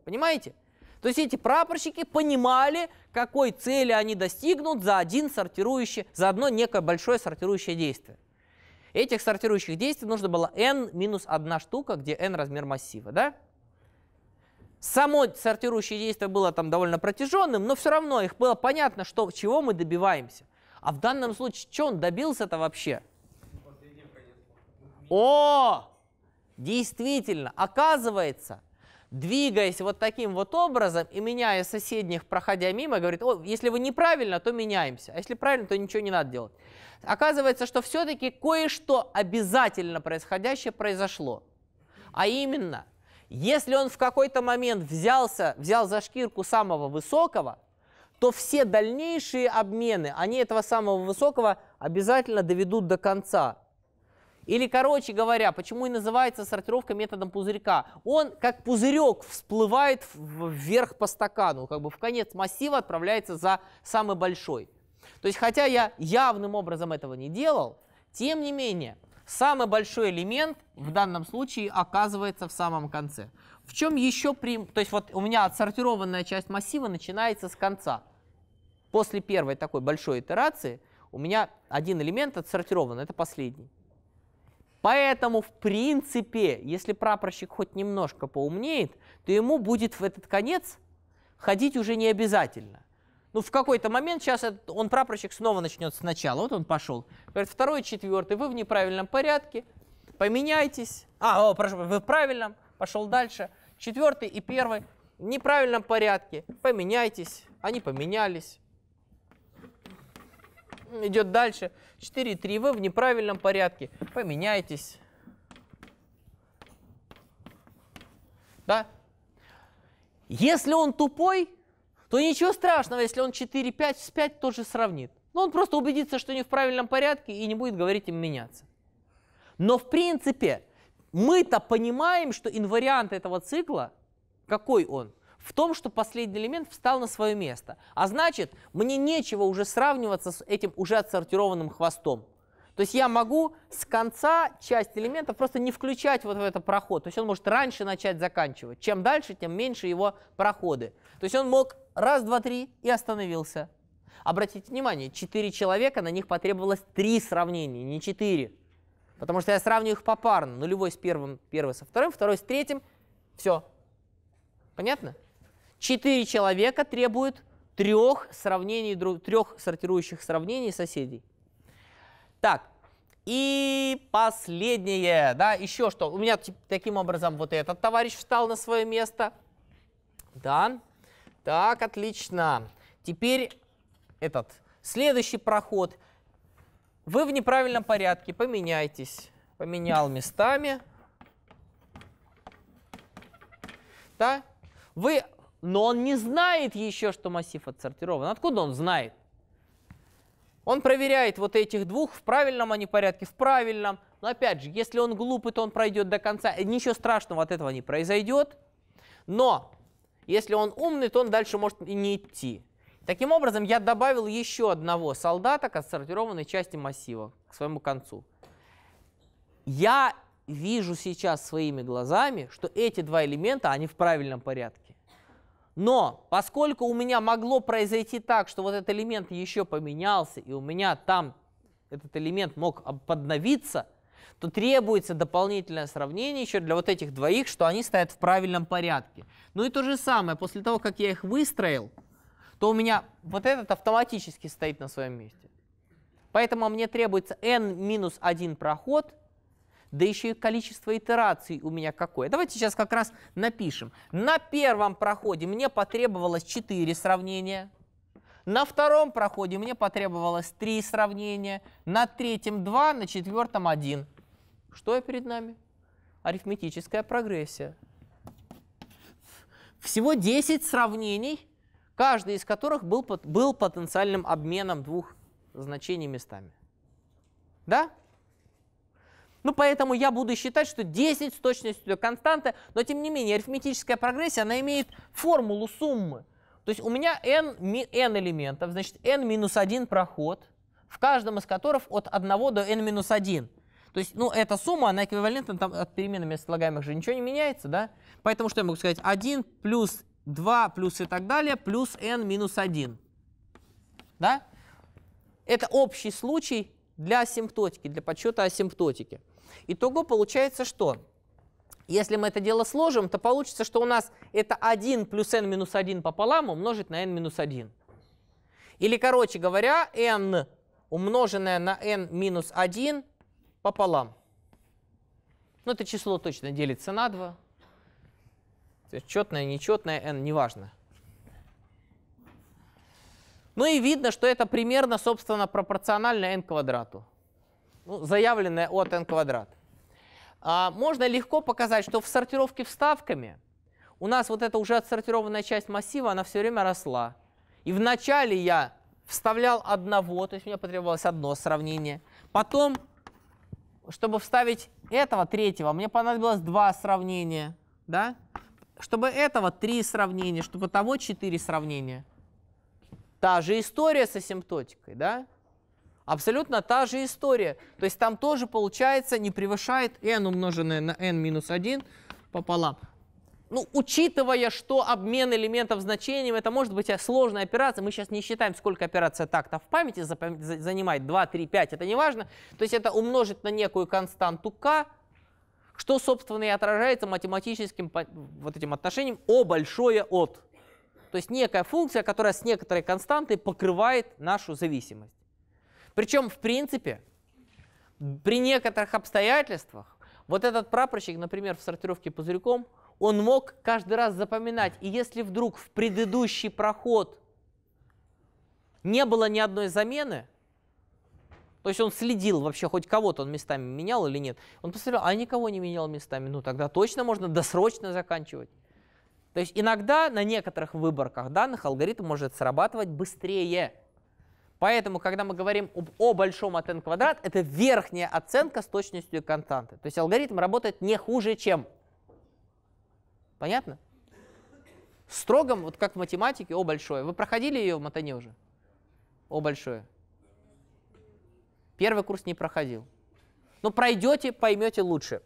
Понимаете? То есть эти прапорщики понимали, какой цели они достигнут за один сортирующий, за одно некое большое сортирующее действие. Этих сортирующих действий нужно было n минус одна штука, где n размер массива, да? Само сортирующее действие было там довольно протяженным, но все равно их было понятно, что, чего мы добиваемся. А в данном случае, что он добился-то вообще? О! Действительно, оказывается, двигаясь вот таким вот образом и меняя соседних, проходя мимо, говорит, о, если вы неправильно, то меняемся, а если правильно, то ничего не надо делать. Оказывается, что все-таки кое-что обязательно происходящее произошло. А именно, если он в какой-то момент взялся, взял за шкирку самого высокого, то все дальнейшие обмены, они этого самого высокого обязательно доведут до конца. Или, короче говоря, почему и называется сортировка методом пузырька. Он как пузырек всплывает вверх по стакану, как бы в конец массива отправляется за самый большой. То есть, хотя я явным образом этого не делал, тем не менее, самый большой элемент в данном случае оказывается в самом конце. В чем еще прим... То есть вот у меня отсортированная часть массива начинается с конца. После первой такой большой итерации у меня один элемент отсортирован, это последний. Поэтому, в принципе, если прапорщик хоть немножко поумнеет, то ему будет в этот конец ходить уже не обязательно. Ну, в какой-то момент сейчас этот, он прапорщик снова начнет сначала. Вот он пошел. Говорит, второй, четвертый, вы в неправильном порядке, поменяйтесь. А, о, прошу, вы в правильном, пошел дальше. Четвертый и первый в неправильном порядке, поменяйтесь. Они поменялись идет дальше. 4,3. Вы в неправильном порядке. Поменяйтесь. Да? Если он тупой, то ничего страшного, если он 4,5 с 5 тоже сравнит. Но он просто убедится, что не в правильном порядке и не будет говорить им меняться. Но в принципе мы-то понимаем, что инвариант этого цикла, какой он? в том, что последний элемент встал на свое место. А значит, мне нечего уже сравниваться с этим уже отсортированным хвостом. То есть я могу с конца часть элементов просто не включать вот в этот проход. То есть он может раньше начать заканчивать. Чем дальше, тем меньше его проходы. То есть он мог раз, два, три и остановился. Обратите внимание, 4 человека, на них потребовалось 3 сравнения, не 4. Потому что я сравниваю их попарно. Нулевой с первым, первый со вторым, второй с третьим. Все. Понятно? Четыре человека требуют трех сравнений, трех сортирующих сравнений соседей. Так, и последнее, да, еще что. У меня таким образом вот этот товарищ встал на свое место. Да, так, отлично. Теперь этот следующий проход. Вы в неправильном порядке, поменяйтесь. Поменял местами. Да, вы но он не знает еще, что массив отсортирован. Откуда он знает? Он проверяет вот этих двух, в правильном они а порядке, в правильном. Но опять же, если он глупый, то он пройдет до конца. Ничего страшного от этого не произойдет. Но если он умный, то он дальше может и не идти. Таким образом, я добавил еще одного солдата к отсортированной части массива, к своему концу. Я вижу сейчас своими глазами, что эти два элемента, они в правильном порядке. Но поскольку у меня могло произойти так, что вот этот элемент еще поменялся, и у меня там этот элемент мог подновиться, то требуется дополнительное сравнение еще для вот этих двоих, что они стоят в правильном порядке. Ну и то же самое, после того, как я их выстроил, то у меня вот этот автоматически стоит на своем месте. Поэтому мне требуется n минус 1 проход – да еще и количество итераций у меня какое. Давайте сейчас как раз напишем. На первом проходе мне потребовалось 4 сравнения, на втором проходе мне потребовалось 3 сравнения, на третьем 2, на четвертом 1. Что я перед нами? Арифметическая прогрессия. Всего 10 сравнений, каждый из которых был, был потенциальным обменом двух значений местами. Да? Ну, поэтому я буду считать, что 10 с точностью до константы, но тем не менее арифметическая прогрессия, она имеет формулу суммы. То есть у меня n, n элементов, значит, n минус 1 проход, в каждом из которых от 1 до n минус 1. То есть, ну, эта сумма, она эквивалентна там от перемены местослагаемых же ничего не меняется, да? Поэтому что я могу сказать? 1 плюс 2 плюс и так далее плюс n минус 1. Да? Это общий случай для асимптотики, для подсчета асимптотики. Итого получается что? Если мы это дело сложим, то получится, что у нас это 1 плюс n минус 1 пополам умножить на n минус 1. Или, короче говоря, n умноженное на n минус 1 пополам. Ну, это число точно делится на 2. То есть четное, нечетное, n, неважно. Ну и видно, что это примерно, собственно, пропорционально n квадрату, ну, заявленное от n квадрат. А, можно легко показать, что в сортировке вставками у нас вот эта уже отсортированная часть массива, она все время росла. И вначале я вставлял одного, то есть мне потребовалось одно сравнение. Потом, чтобы вставить этого третьего, мне понадобилось два сравнения. Да? Чтобы этого три сравнения, чтобы того четыре сравнения. Та же история с асимптотикой, да? Абсолютно та же история. То есть там тоже получается не превышает n умноженное на n минус 1 пополам. Ну, учитывая, что обмен элементов значением, это может быть сложная операция. Мы сейчас не считаем, сколько операция так-то в памяти занимает. 2, 3, 5, это не важно. То есть это умножить на некую константу k, что, собственно, и отражается математическим вот этим отношением О большое от. То есть некая функция, которая с некоторой константой покрывает нашу зависимость. Причем, в принципе, при некоторых обстоятельствах вот этот прапорщик, например, в сортировке пузырьком, он мог каждый раз запоминать. И если вдруг в предыдущий проход не было ни одной замены, то есть он следил вообще, хоть кого-то он местами менял или нет, он посмотрел, а никого не менял местами, ну тогда точно можно досрочно заканчивать. То есть иногда на некоторых выборках данных алгоритм может срабатывать быстрее. Поэтому, когда мы говорим об о большом от n квадрат, это верхняя оценка с точностью константы. То есть алгоритм работает не хуже, чем. Понятно? строгом, вот как в математике, о большое. Вы проходили ее в матане уже? О большое. Первый курс не проходил. Но ну, пройдете, поймете лучше.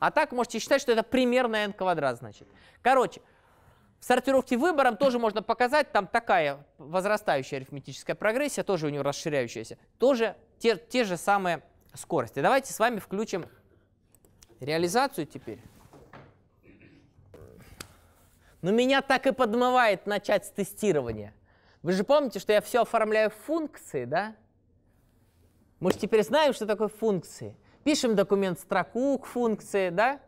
А так можете считать, что это примерно n квадрат, значит. Короче, в сортировке выбором тоже можно показать, там такая возрастающая арифметическая прогрессия, тоже у него расширяющаяся, тоже те, те же самые скорости. Давайте с вами включим реализацию теперь. Но ну, меня так и подмывает начать с тестирования. Вы же помните, что я все оформляю в функции, да? Мы же теперь знаем, что такое функции. Пишем документ строку к функции, да?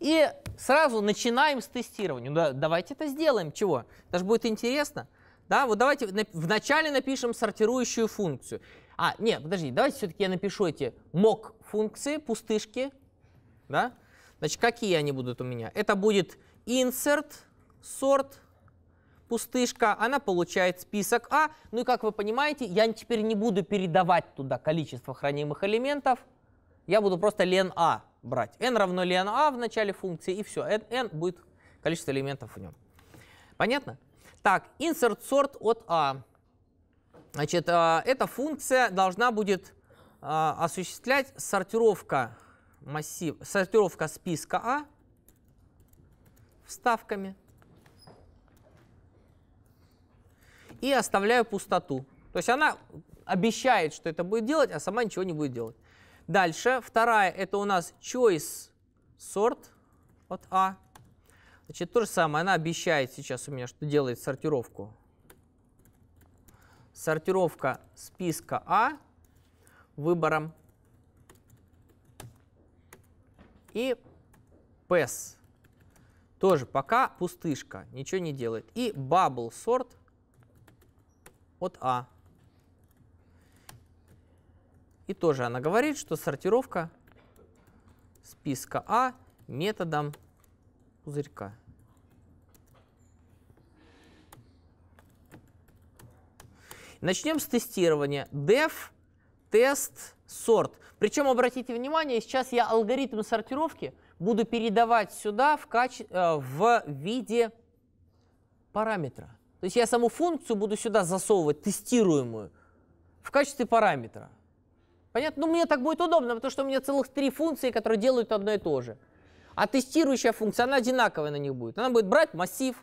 И сразу начинаем с тестирования. Ну, да, давайте это сделаем. Чего? Даже будет интересно. Да, вот давайте вначале напишем сортирующую функцию. А, нет, подожди, давайте все-таки я напишу эти mock функции, пустышки. Да? Значит, какие они будут у меня? Это будет insert, sort, пустышка, она получает список А. Ну и как вы понимаете, я теперь не буду передавать туда количество хранимых элементов, я буду просто len А брать. n равно ln a в начале функции, и все. n, э, n будет количество элементов в нем. Понятно? Так, insert sort от a. Значит, э, эта функция должна будет э, осуществлять сортировка, массив, сортировка списка а вставками. И оставляю пустоту. То есть она обещает, что это будет делать, а сама ничего не будет делать. Дальше, вторая, это у нас choice sort от А. Значит, то же самое, она обещает сейчас у меня, что делает сортировку. Сортировка списка А выбором и PES. Тоже пока пустышка, ничего не делает. И bubble sort от А. И тоже она говорит, что сортировка списка А методом пузырька. Начнем с тестирования. Def тест сорт. Причем обратите внимание, сейчас я алгоритм сортировки буду передавать сюда в, каче... Э, в виде параметра. То есть я саму функцию буду сюда засовывать, тестируемую, в качестве параметра. Понятно? Ну, мне так будет удобно, потому что у меня целых три функции, которые делают одно и то же. А тестирующая функция, она одинаковая на них будет. Она будет брать массив,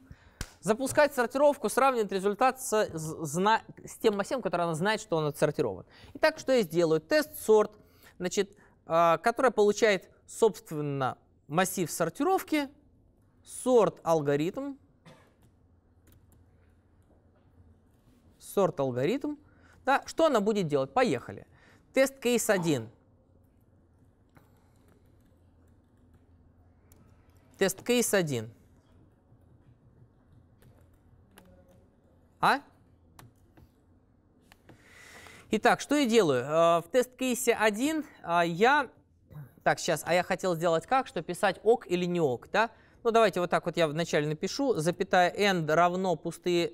запускать сортировку, сравнивать результат с, с, с тем массивом, который она знает, что он отсортирован. Итак, что я сделаю? Тест-сорт, значит, а, которая получает, собственно, массив сортировки, сорт-алгоритм, сорт-алгоритм. Да, что она будет делать? Поехали. Тест кейс 1. Тест кейс 1. А? Итак, что я делаю? Э, в тест-кейсе 1 э, я... Так, сейчас, а я хотел сделать как? Что писать ок или не ок, да? Ну, давайте вот так вот я вначале напишу. Запятая end равно пустые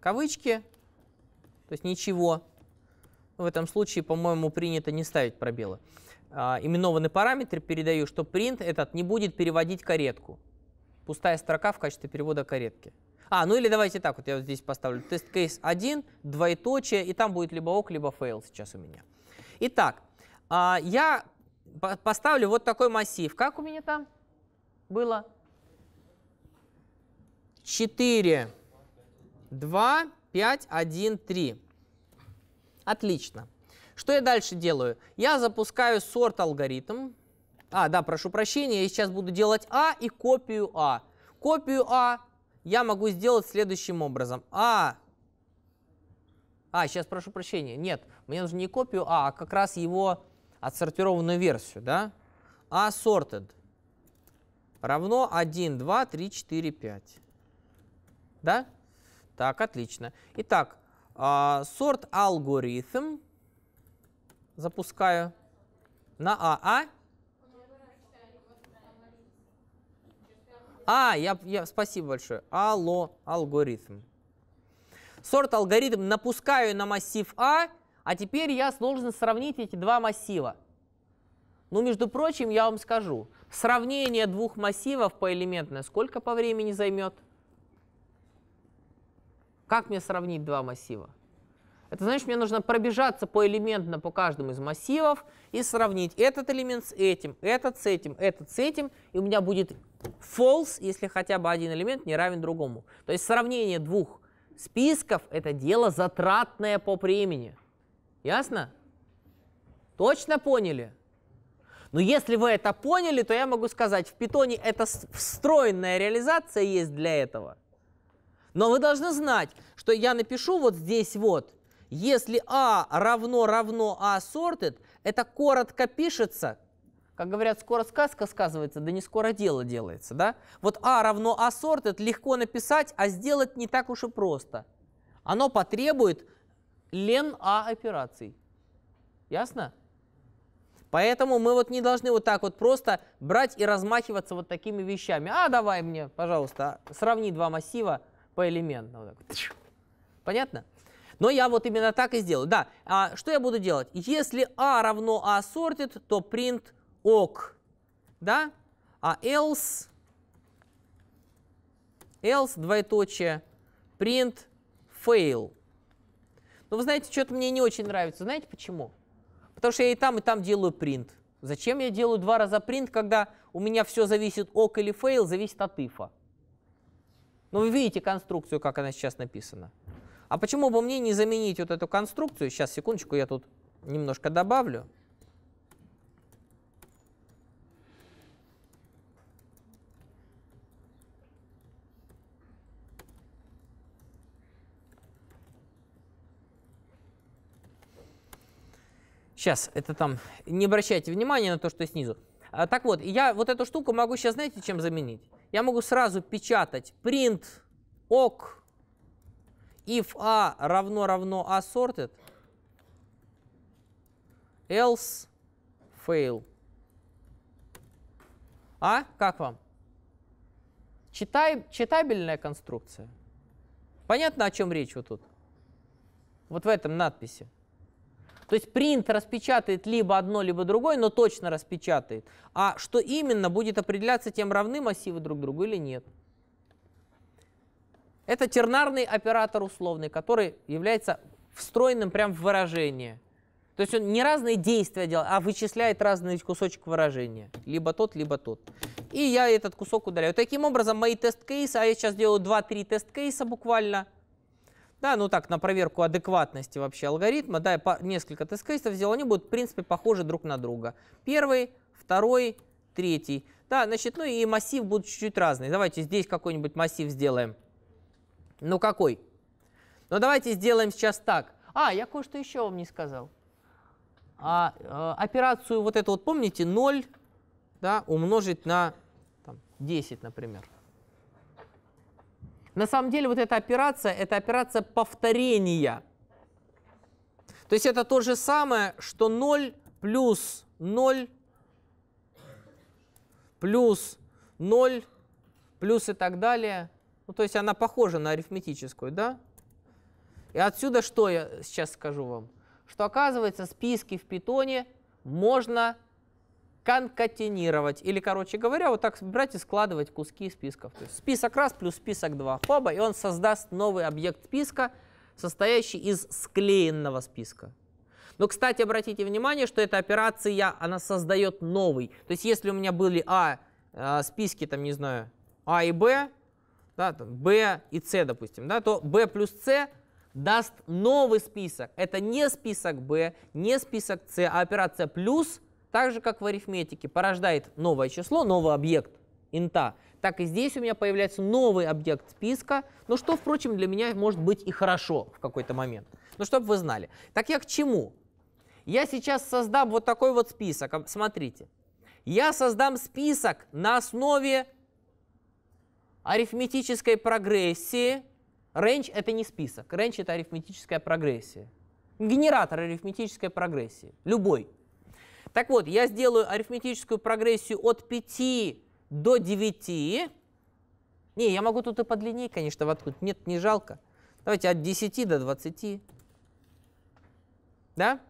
кавычки, то есть ничего. В этом случае, по-моему, принято не ставить пробелы. А, именованный параметр передаю, что print этот не будет переводить каретку. Пустая строка в качестве перевода каретки. А, ну или давайте так, вот я вот здесь поставлю тест-кейс 1, двоеточие, и там будет либо ок, либо fail сейчас у меня. Итак, а, я поставлю вот такой массив. Как у меня там было? 4, 2, 5, 1, 3. Отлично. Что я дальше делаю? Я запускаю сорт алгоритм. А, да, прошу прощения, я сейчас буду делать А и копию А. Копию А я могу сделать следующим образом. А. А, сейчас прошу прощения. Нет, мне нужно не копию А, а как раз его отсортированную версию, да? А sorted равно 1, 2, 3, 4, 5. Да? Так, отлично. Итак, а, сорт алгоритм запускаю на АА. А. а, я, я, спасибо большое. Алло, алгоритм. Сорт алгоритм напускаю на массив А, а теперь я должен сравнить эти два массива. Ну, между прочим, я вам скажу, сравнение двух массивов поэлементное сколько по времени займет? Как мне сравнить два массива? Это значит, мне нужно пробежаться по элементно по каждому из массивов и сравнить этот элемент с этим, этот с этим, этот с этим, и у меня будет false, если хотя бы один элемент не равен другому. То есть сравнение двух списков – это дело затратное по времени. Ясно? Точно поняли? Но ну, если вы это поняли, то я могу сказать, в питоне это встроенная реализация есть для этого – но вы должны знать, что я напишу вот здесь вот, если А равно равно А sorted, это коротко пишется, как говорят, скоро сказка сказывается, да не скоро дело делается, да? Вот А равно А sorted легко написать, а сделать не так уж и просто. Оно потребует лен А операций. Ясно? Поэтому мы вот не должны вот так вот просто брать и размахиваться вот такими вещами. А, давай мне, пожалуйста, сравни два массива, поэлементно. Вот так. Понятно? Но я вот именно так и сделаю. Да, а что я буду делать? Если A а равно A а sorted, то print ok. Да? А else, else двоеточие, print fail. Но вы знаете, что-то мне не очень нравится. Знаете почему? Потому что я и там, и там делаю print. Зачем я делаю два раза print, когда у меня все зависит ок или fail, зависит от ифа. Ну вы видите конструкцию, как она сейчас написана. А почему бы мне не заменить вот эту конструкцию? Сейчас, секундочку, я тут немножко добавлю. Сейчас, это там, не обращайте внимания на то, что снизу. А, так вот, я вот эту штуку могу сейчас, знаете, чем заменить? Я могу сразу печатать print ok if a равно равно a sorted, else fail. А? Как вам? Читай, читабельная конструкция. Понятно, о чем речь вот тут? Вот в этом надписи. То есть принт распечатает либо одно, либо другое, но точно распечатает. А что именно будет определяться тем, равны массивы друг другу или нет. Это тернарный оператор условный, который является встроенным прямо в выражение. То есть он не разные действия делает, а вычисляет разный кусочек выражения. Либо тот, либо тот. И я этот кусок удаляю. Таким образом, мои тест-кейсы, а я сейчас делаю 2-3 тест-кейса буквально – да, ну так, на проверку адекватности вообще алгоритма, да, я по, несколько тест-кейсов сделал, они будут, в принципе, похожи друг на друга. Первый, второй, третий. Да, значит, ну и массив будет чуть-чуть разный. Давайте здесь какой-нибудь массив сделаем. Ну какой? Ну давайте сделаем сейчас так. А, я кое-что еще вам не сказал. А, э, операцию вот эту вот, помните, 0 да, умножить на там, 10, например. На самом деле вот эта операция – это операция повторения. То есть это то же самое, что 0 плюс 0 плюс 0 плюс и так далее. Ну, то есть она похожа на арифметическую, да? И отсюда что я сейчас скажу вам? Что оказывается, списки в питоне можно конкатенировать Или, короче говоря, вот так брать и складывать куски списков. То есть список раз плюс список два. Хоба, и он создаст новый объект списка, состоящий из склеенного списка. Но, кстати, обратите внимание, что эта операция, она создает новый. То есть если у меня были А э, списки, там, не знаю, А и Б, да, там, Б и С, допустим, да, то Б плюс С даст новый список. Это не список Б, не список С, а операция плюс – так же, как в арифметике, порождает новое число, новый объект, инта. Так и здесь у меня появляется новый объект списка, но ну, что, впрочем, для меня может быть и хорошо в какой-то момент. Но ну, чтобы вы знали. Так я к чему? Я сейчас создам вот такой вот список. Смотрите. Я создам список на основе арифметической прогрессии. Range — это не список. Range — это арифметическая прогрессия. Генератор арифметической прогрессии. Любой. Так вот, я сделаю арифметическую прогрессию от 5 до 9. Не, я могу тут и подлиннее, конечно, воткнуть. Нет, не жалко. Давайте от 10 до 20. Да?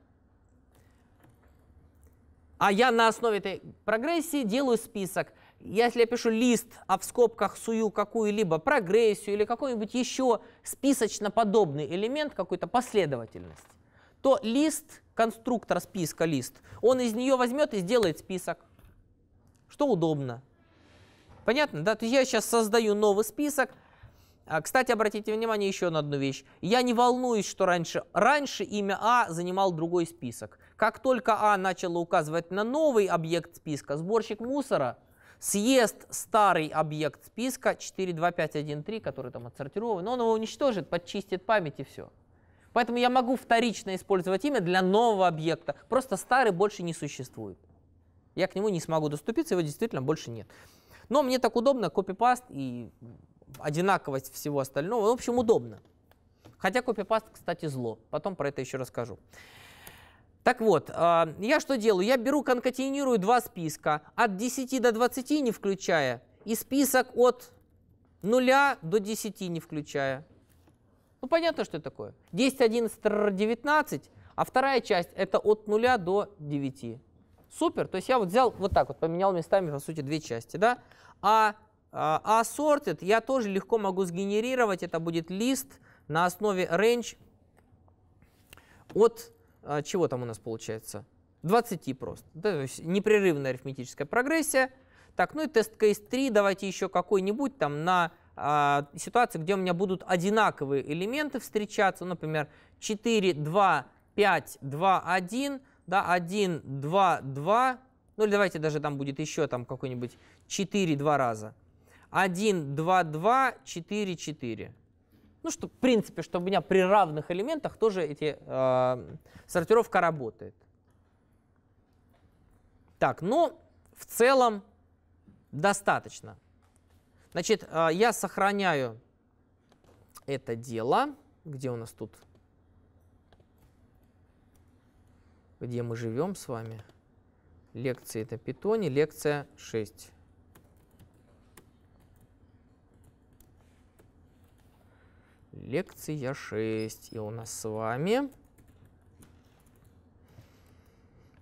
А я на основе этой прогрессии делаю список. Если я пишу лист, а в скобках сую какую-либо прогрессию или какой-нибудь еще списочно подобный элемент какую то последовательность, то лист конструктор списка лист, он из нее возьмет и сделает список. Что удобно. Понятно, да? То есть я сейчас создаю новый список. А, кстати, обратите внимание еще на одну вещь. Я не волнуюсь, что раньше. Раньше имя А занимал другой список. Как только А начало указывать на новый объект списка, сборщик мусора съест старый объект списка 42513, который там отсортирован, но он его уничтожит, подчистит память и все. Поэтому я могу вторично использовать имя для нового объекта. Просто старый больше не существует. Я к нему не смогу доступиться, его действительно больше нет. Но мне так удобно, копипаст и одинаковость всего остального. В общем, удобно. Хотя копипаст, кстати, зло. Потом про это еще расскажу. Так вот, а, я что делаю? Я беру, конкатенирую два списка, от 10 до 20 не включая, и список от 0 до 10 не включая. Ну, понятно, что это такое. 10, 11, 19, а вторая часть это от 0 до 9. Супер, то есть я вот взял вот так вот, поменял местами, по сути, две части, да? А, а, а assorted я тоже легко могу сгенерировать, это будет лист на основе range от а, чего там у нас получается? 20 просто. Да, то есть непрерывная арифметическая прогрессия. Так, ну и тест кейс 3, давайте еще какой-нибудь там на а, ситуации, где у меня будут одинаковые элементы встречаться, например, 4, 2, 5, 2, 1, да, 1, 2, 2, ну или давайте даже там будет еще там какой-нибудь 4 два раза. 1, 2, 2, 4, 4. Ну, что, в принципе, чтобы у меня при равных элементах тоже эти, э, сортировка работает. Так, ну, в целом достаточно. Значит, а, я сохраняю это дело. Где у нас тут? Где мы живем с вами? лекция это питоне, лекция 6. Лекция 6. И у нас с вами...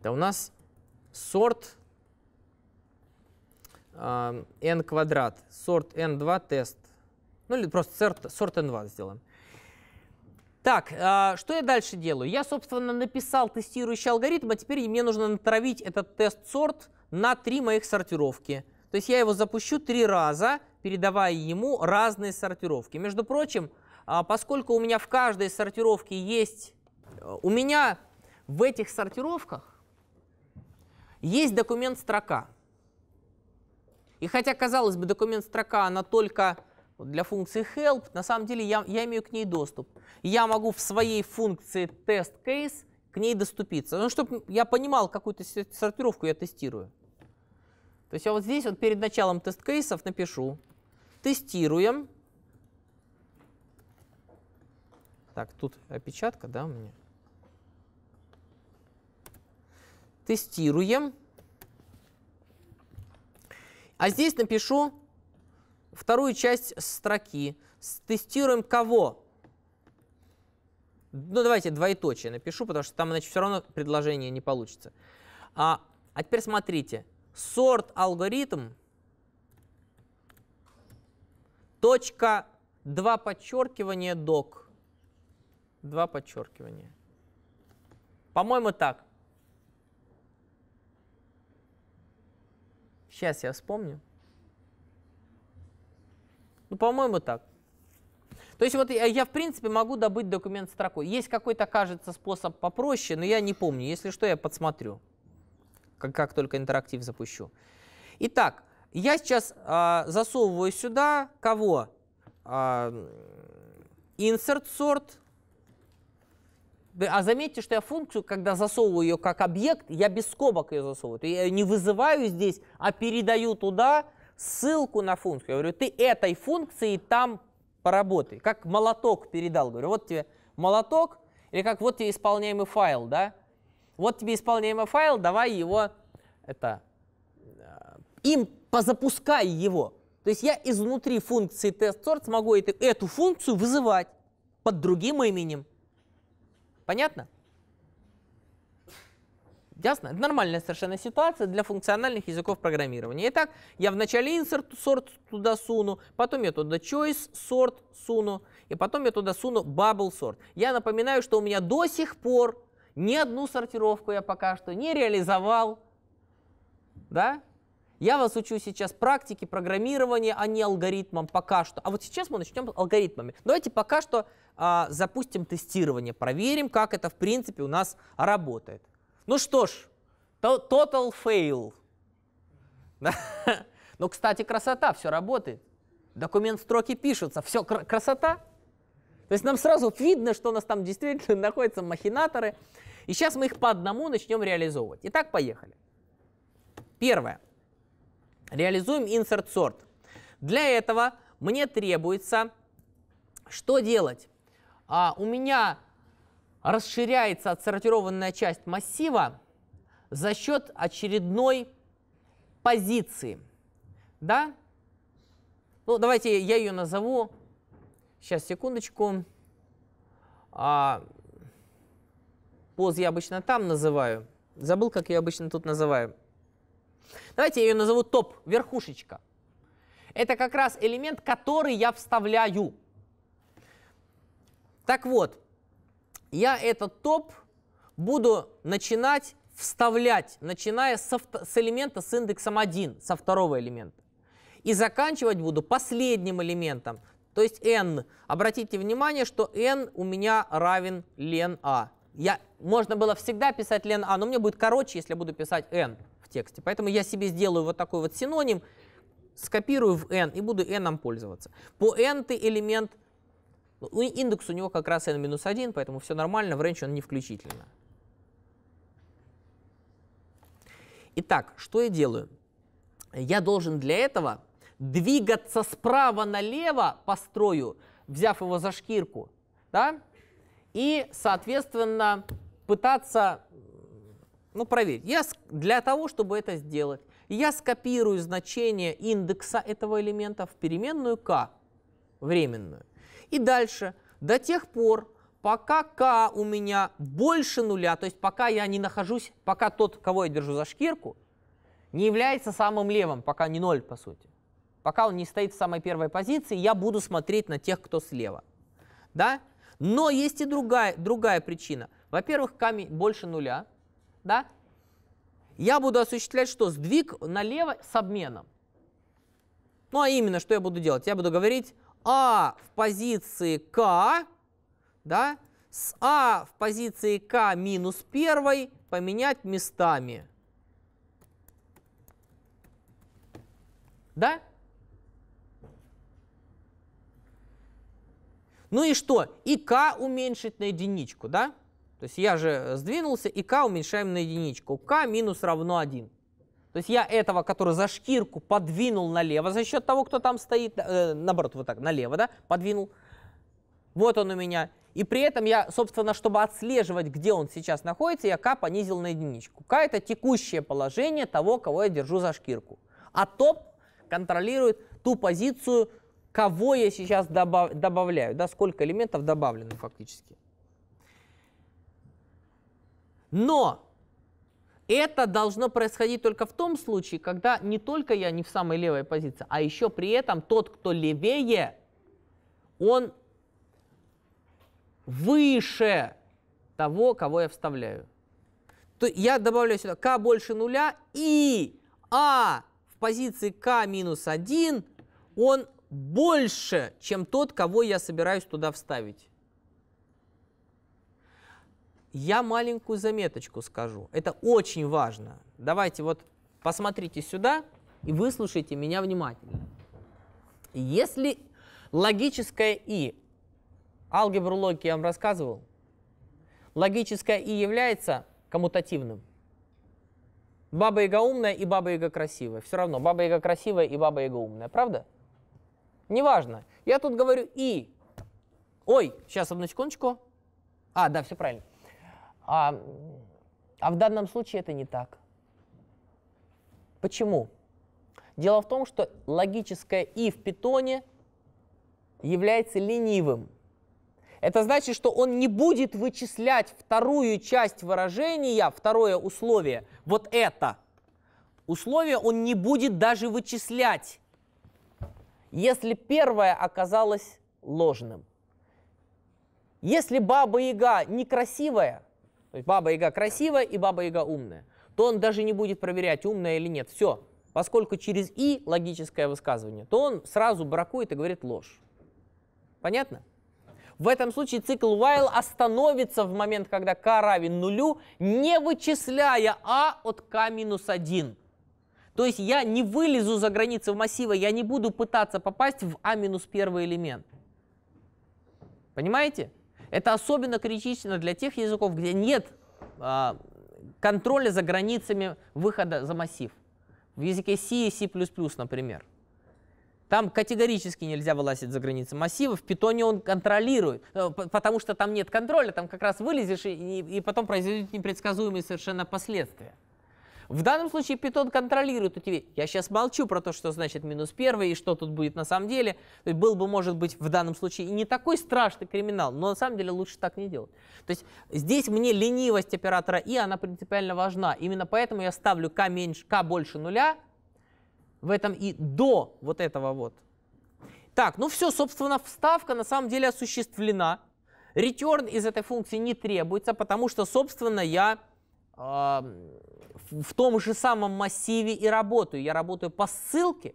Да у нас сорт n квадрат, сорт n2 тест. Ну или просто сорт, сорт n2 сделаем. Так, э, что я дальше делаю? Я, собственно, написал тестирующий алгоритм, а теперь мне нужно натравить этот тест-сорт на три моих сортировки. То есть я его запущу три раза, передавая ему разные сортировки. Между прочим, э, поскольку у меня в каждой сортировке есть... Э, у меня в этих сортировках есть документ строка. И хотя, казалось бы, документ-строка, она только для функции help, на самом деле я, я имею к ней доступ. Я могу в своей функции test case к ней доступиться. Ну, чтобы я понимал, какую-то сортировку я тестирую. То есть я вот здесь вот перед началом тест-кейсов напишу тестируем. Так, тут опечатка, да, у меня? Тестируем а здесь напишу вторую часть строки. Тестируем кого? Ну, давайте двоеточие напишу, потому что там, иначе все равно предложение не получится. А, а теперь смотрите. Сорт алгоритм точка два подчеркивания док. Два подчеркивания. По-моему, так. Сейчас я вспомню. Ну, по-моему, так. То есть вот я, я, в принципе, могу добыть документ строкой. Есть какой-то, кажется, способ попроще, но я не помню. Если что, я подсмотрю, как, как только интерактив запущу. Итак, я сейчас э, засовываю сюда кого? Э, insert sort Э, а заметьте, что я функцию, когда засовываю ее как объект, я без скобок ее засовываю. Я ее не вызываю здесь, а передаю туда ссылку на функцию. Я говорю, ты этой функции там поработай. Как молоток передал. Говорю, вот тебе молоток, или как вот тебе исполняемый файл, да? Вот тебе исполняемый файл, давай его, это, э, им позапускай его. То есть я изнутри функции тест сорт смогу эту, эту функцию вызывать под другим именем. Понятно? Ясно? Это нормальная совершенно ситуация для функциональных языков программирования. Итак, я вначале insert sort туда суну, потом я туда choice sort суну, и потом я туда суну bubble sort. Я напоминаю, что у меня до сих пор ни одну сортировку я пока что не реализовал. Да? Я вас учу сейчас практике программирования, а не алгоритмам пока что. А вот сейчас мы начнем алгоритмами. Давайте пока что а, запустим тестирование, проверим, как это в принципе у нас работает. Ну что ж, total fail. *laughs* Но, ну, кстати, красота, все работает. Документ строки пишутся, все кр- красота. То есть нам сразу видно, что у нас там действительно *laughs* находятся махинаторы. И сейчас мы их по одному начнем реализовывать. Итак, поехали. Первое. Реализуем insert sort. Для этого мне требуется что делать? А, у меня расширяется отсортированная часть массива за счет очередной позиции. Да? Ну, давайте я ее назову. Сейчас, секундочку. А, поз я обычно там называю. Забыл, как я обычно тут называю. Давайте я ее назову топ-верхушечка. Это как раз элемент, который я вставляю. Так вот, я этот топ буду начинать вставлять, начиная со, с элемента с индексом 1, со второго элемента. И заканчивать буду последним элементом, то есть n. Обратите внимание, что n у меня равен len a. А. Я, можно было всегда писать len a, а, но мне будет короче, если я буду писать n в тексте. Поэтому я себе сделаю вот такой вот синоним, скопирую в n и буду n пользоваться. По n ты элемент, ну, индекс у него как раз n-1, поэтому все нормально, в range он не включительно. Итак, что я делаю? Я должен для этого двигаться справа налево по строю, взяв его за шкирку, да, и, соответственно, пытаться ну, проверь. Я для того, чтобы это сделать, я скопирую значение индекса этого элемента в переменную k, временную. И дальше, до тех пор, пока k у меня больше нуля, то есть пока я не нахожусь, пока тот, кого я держу за шкирку, не является самым левым, пока не ноль, по сути. Пока он не стоит в самой первой позиции, я буду смотреть на тех, кто слева. Да? Но есть и другая, другая причина. Во-первых, k больше нуля, да? Я буду осуществлять что? Сдвиг налево с обменом. Ну а именно, что я буду делать? Я буду говорить А в позиции К, да, с А в позиции К минус первой поменять местами. Да? Ну и что? И К уменьшить на единичку, да? Да есть я же э, сдвинулся, и k уменьшаем на единичку. k минус равно 1. То есть я этого, который за шкирку подвинул налево за счет того, кто там стоит, э, наоборот, вот так, налево, да, подвинул. Вот он у меня. И при этом я, собственно, чтобы отслеживать, где он сейчас находится, я k понизил на единичку. k это текущее положение того, кого я держу за шкирку. А топ контролирует ту позицию, кого я сейчас добав добавляю, да, сколько элементов добавлено фактически. Но это должно происходить только в том случае, когда не только я не в самой левой позиции, а еще при этом тот, кто левее, он выше того, кого я вставляю. То я добавляю сюда k больше нуля и а в позиции k минус 1 он больше, чем тот, кого я собираюсь туда вставить. Я маленькую заметочку скажу. Это очень важно. Давайте вот посмотрите сюда и выслушайте меня внимательно. Если логическое «и», алгебру логики я вам рассказывал, логическое «и» является коммутативным. Баба Яга умная и Баба Яга красивая. Все равно Баба Яга красивая и Баба Яга умная, правда? Неважно. Я тут говорю «и». Ой, сейчас, одну секундочку. А, да, все правильно. А, а в данном случае это не так. Почему? Дело в том, что логическое «и» в питоне является ленивым. Это значит, что он не будет вычислять вторую часть выражения, второе условие, вот это. Условие он не будет даже вычислять, если первое оказалось ложным. Если баба-яга некрасивая, то есть Баба Яга красивая и Баба Яга умная. То он даже не будет проверять, умная или нет. Все. Поскольку через «и» логическое высказывание, то он сразу бракует и говорит ложь. Понятно? В этом случае цикл while остановится в момент, когда k равен нулю, не вычисляя а от k минус 1. То есть я не вылезу за границы массива, я не буду пытаться попасть в а минус первый элемент. Понимаете? Это особенно критично для тех языков, где нет а, контроля за границами выхода за массив. В языке C и C++, например. Там категорически нельзя вылазить за границы массива, в питоне он контролирует, э, потому что там нет контроля, там как раз вылезешь и, и потом произойдут непредсказуемые совершенно последствия. В данном случае питон контролирует у тебя. Я сейчас молчу про то, что значит минус первый и что тут будет на самом деле. То есть был бы, может быть, в данном случае и не такой страшный криминал, но на самом деле лучше так не делать. То есть здесь мне ленивость оператора и она принципиально важна. Именно поэтому я ставлю k меньше, k больше нуля в этом и до вот этого вот. Так, ну все, собственно, вставка на самом деле осуществлена. Return из этой функции не требуется, потому что, собственно, я э, в том же самом массиве и работаю. Я работаю по ссылке,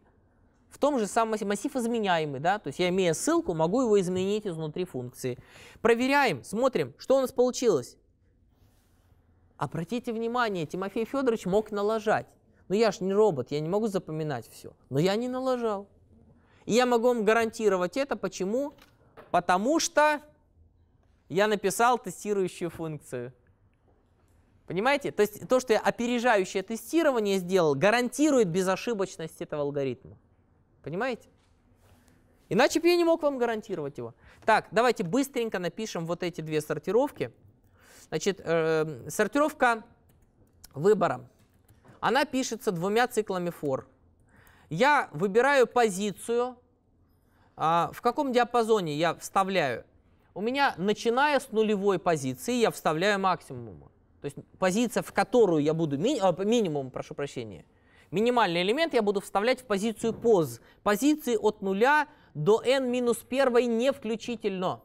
в том же самом массиве. Массив изменяемый, да, то есть я, имея ссылку, могу его изменить изнутри функции. Проверяем, смотрим, что у нас получилось. Обратите внимание, Тимофей Федорович мог налажать. Но я же не робот, я не могу запоминать все. Но я не налажал. И я могу вам гарантировать это. Почему? Потому что я написал тестирующую функцию. Понимаете? То есть то, что я опережающее тестирование сделал, гарантирует безошибочность этого алгоритма. Понимаете? Иначе бы я не мог вам гарантировать его. Так, давайте быстренько напишем вот эти две сортировки. Значит, э, сортировка выбора. Она пишется двумя циклами for. Я выбираю позицию, э, в каком диапазоне я вставляю. У меня, начиная с нулевой позиции, я вставляю максимум. То есть позиция, в которую я буду, а, минимум, прошу прощения, минимальный элемент я буду вставлять в позицию поз. Позиции от нуля до n минус первой не включительно.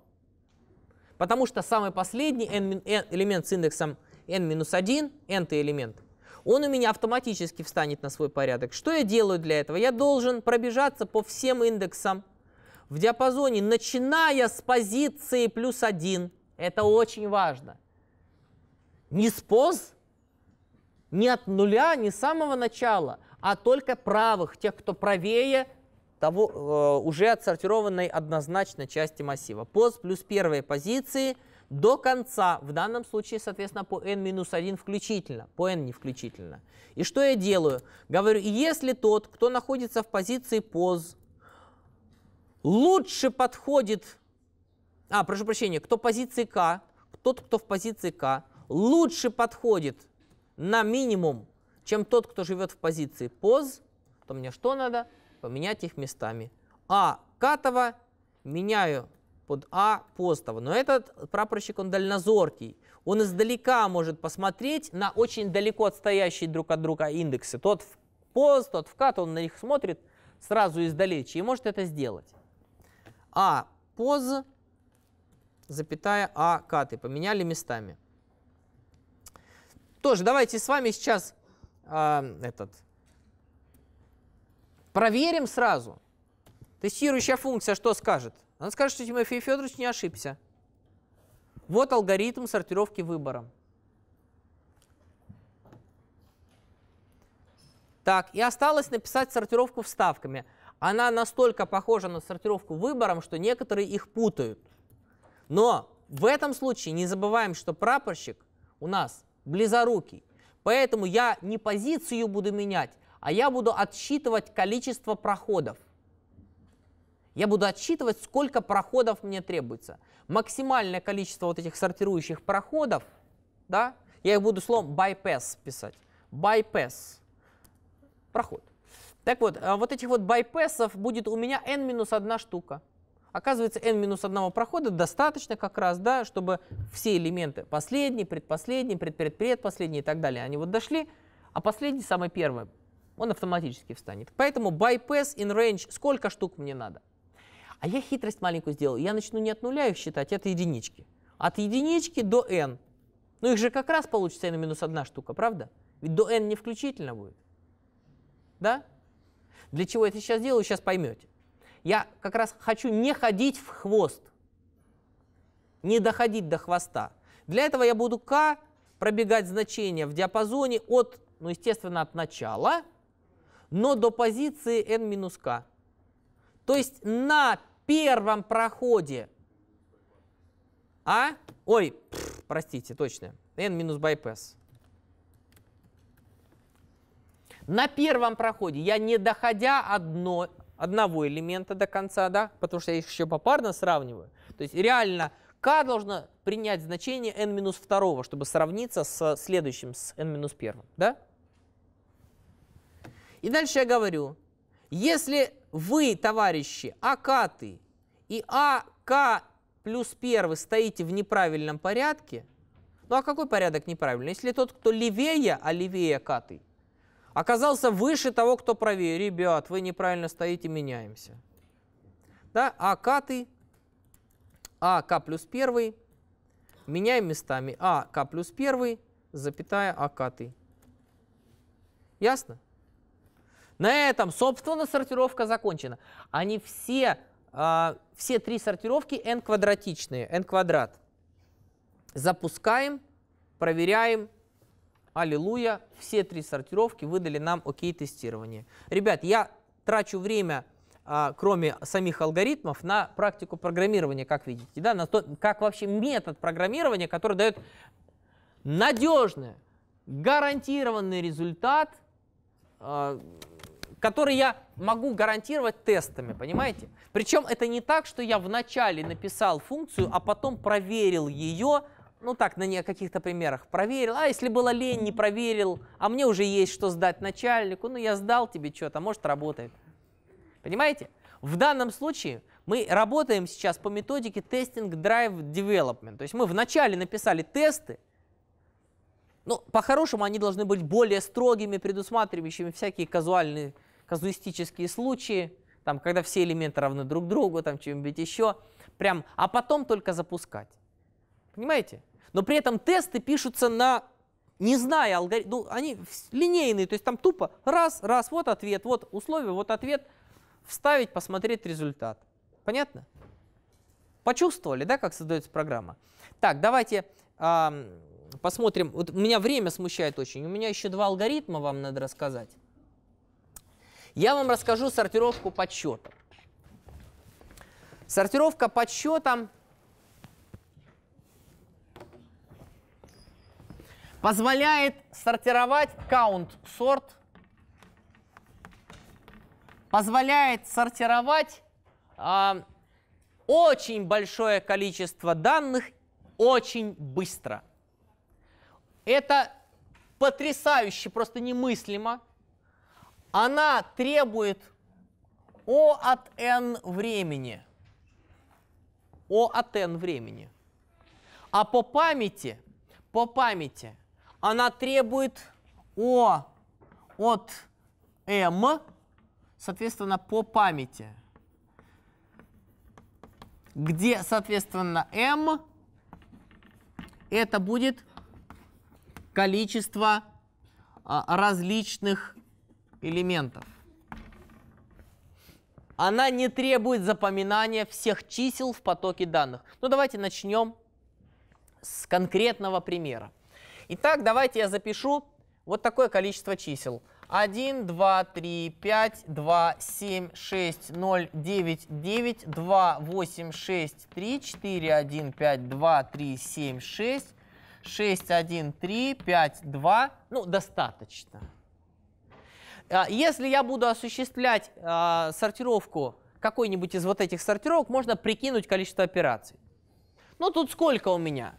Потому что самый последний n, n, э, элемент с индексом n минус 1, n-й элемент, он у меня автоматически встанет на свой порядок. Что я делаю для этого? Я должен пробежаться по всем индексам в диапазоне, начиная с позиции плюс 1. Это очень важно. Не с поз, не от нуля, не с самого начала, а только правых, тех, кто правее того э, уже отсортированной однозначно части массива. Поз плюс первые позиции до конца, в данном случае, соответственно, по n минус 1 включительно, по n не включительно. И что я делаю? Говорю, если тот, кто находится в позиции поз, лучше подходит, а, прошу прощения, кто позиции k, тот, кто в позиции k, лучше подходит на минимум, чем тот, кто живет в позиции поз, то мне что надо? Поменять их местами. А катова меняю под А постова. Но этот прапорщик, он дальнозоркий. Он издалека может посмотреть на очень далеко отстоящие друг от друга индексы. Тот в пост, тот в кат, он на них смотрит сразу издалече и может это сделать. А поз, запятая А каты, поменяли местами. Тоже давайте с вами сейчас э, этот, проверим сразу. Тестирующая функция что скажет? Она скажет, что Тимофей Федорович не ошибся. Вот алгоритм сортировки выбором. Так, и осталось написать сортировку вставками. Она настолько похожа на сортировку выбором, что некоторые их путают. Но в этом случае не забываем, что прапорщик у нас близорукий. Поэтому я не позицию буду менять, а я буду отсчитывать количество проходов. Я буду отсчитывать, сколько проходов мне требуется. Максимальное количество вот этих сортирующих проходов, да, я их буду словом bypass писать. Bypass. Проход. Так вот, э, вот этих вот байпессов будет у меня n минус одна штука. Оказывается, n минус одного прохода достаточно как раз, да, чтобы все элементы, последний, предпоследний, предпредпредпоследний и так далее, они вот дошли, а последний, самый первый, он автоматически встанет. Поэтому bypass in range, сколько штук мне надо? А я хитрость маленькую сделал. Я начну не от нуля их считать, это а единички. От единички до n. Ну их же как раз получится n минус одна штука, правда? Ведь до n не включительно будет. Да? Для чего я это сейчас делаю, сейчас поймете. Я как раз хочу не ходить в хвост, не доходить до хвоста. Для этого я буду к пробегать значение в диапазоне от, ну, естественно, от начала, но до позиции n минус k. То есть на первом проходе, а, ой, пфф, простите, точно, n минус bypass. На первом проходе я, не доходя одно, одного элемента до конца, да, потому что я их еще попарно сравниваю. То есть реально k должно принять значение n минус второго, чтобы сравниться с следующим, с n минус первым, да? И дальше я говорю, если вы, товарищи, акаты и ак плюс 1 стоите в неправильном порядке, ну а какой порядок неправильный? Если тот, кто левее, а левее акаты, оказался выше того, кто правее. Ребят, вы неправильно стоите, меняемся. Да, А АК ты, А к плюс первый, меняем местами. А к плюс первый, запятая А к ты. Ясно? На этом, собственно, сортировка закончена. Они все, э, все три сортировки n квадратичные, n квадрат. Запускаем, проверяем, Аллилуйя, все три сортировки выдали нам окей-тестирование. Ребят, я трачу время а, кроме самих алгоритмов, на практику программирования, как видите, да, на то, как вообще метод программирования, который дает надежный, гарантированный результат, а, который я могу гарантировать тестами, понимаете? Причем это не так, что я вначале написал функцию, а потом проверил ее ну так, на каких-то примерах проверил, а если была лень, не проверил, а мне уже есть что сдать начальнику, ну я сдал тебе что-то, может работает. Понимаете? В данном случае мы работаем сейчас по методике Testing Drive Development. То есть мы вначале написали тесты, ну, по-хорошему, они должны быть более строгими, предусматривающими всякие казуальные, казуистические случаи, там, когда все элементы равны друг другу, там, чем-нибудь еще, прям, а потом только запускать. Понимаете? Но при этом тесты пишутся на не зная алгоритм, ну, они линейные, то есть там тупо раз, раз, вот ответ, вот условие, вот ответ, вставить, посмотреть результат. Понятно? Почувствовали, да, как создается программа? Так, давайте э, посмотрим. Вот меня время смущает очень. У меня еще два алгоритма вам надо рассказать. Я вам расскажу сортировку подсчета. Сортировка подсчета Позволяет сортировать count sort. Позволяет сортировать э, очень большое количество данных очень быстро. Это потрясающе, просто немыслимо. Она требует O от N времени. O от N времени. А по памяти, по памяти она требует О от m эм, соответственно, по памяти. Где, соответственно, m эм, это будет количество а, различных элементов. Она не требует запоминания всех чисел в потоке данных. Ну давайте начнем с конкретного примера. Итак, давайте я запишу вот такое количество чисел. 1, 2, 3, 5, 2, 7, 6, 0, 9, 9, 2, 8, 6, 3, 4, 1, 5, 2, 3, 7, 6, 6, 1, 3, 5, 2. Ну, достаточно. А, если я буду осуществлять э, сортировку какой-нибудь из вот этих сортировок, можно прикинуть количество операций. Ну, тут сколько у меня?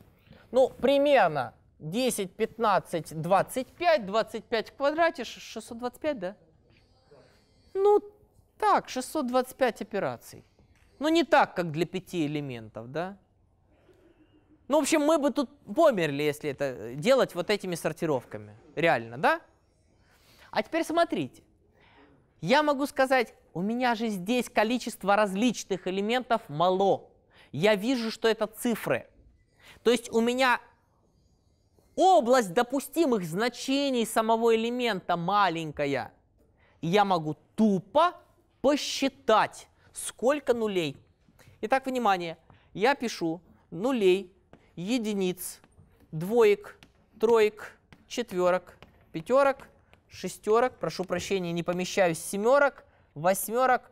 Ну, примерно 10, 15, 25. 25 в квадрате 625, да? Ну, так, 625 операций. Но ну, не так, как для пяти элементов, да? Ну, в общем, мы бы тут померли, если это э, делать вот этими сортировками. Реально, да? А теперь смотрите. Я могу сказать, у меня же здесь количество различных элементов мало. Я вижу, что это цифры. То есть у меня Область допустимых значений самого элемента маленькая. я могу тупо посчитать, сколько нулей. Итак, внимание, я пишу нулей, единиц, двоек, троек, четверок, пятерок, шестерок, прошу прощения, не помещаюсь, семерок, восьмерок.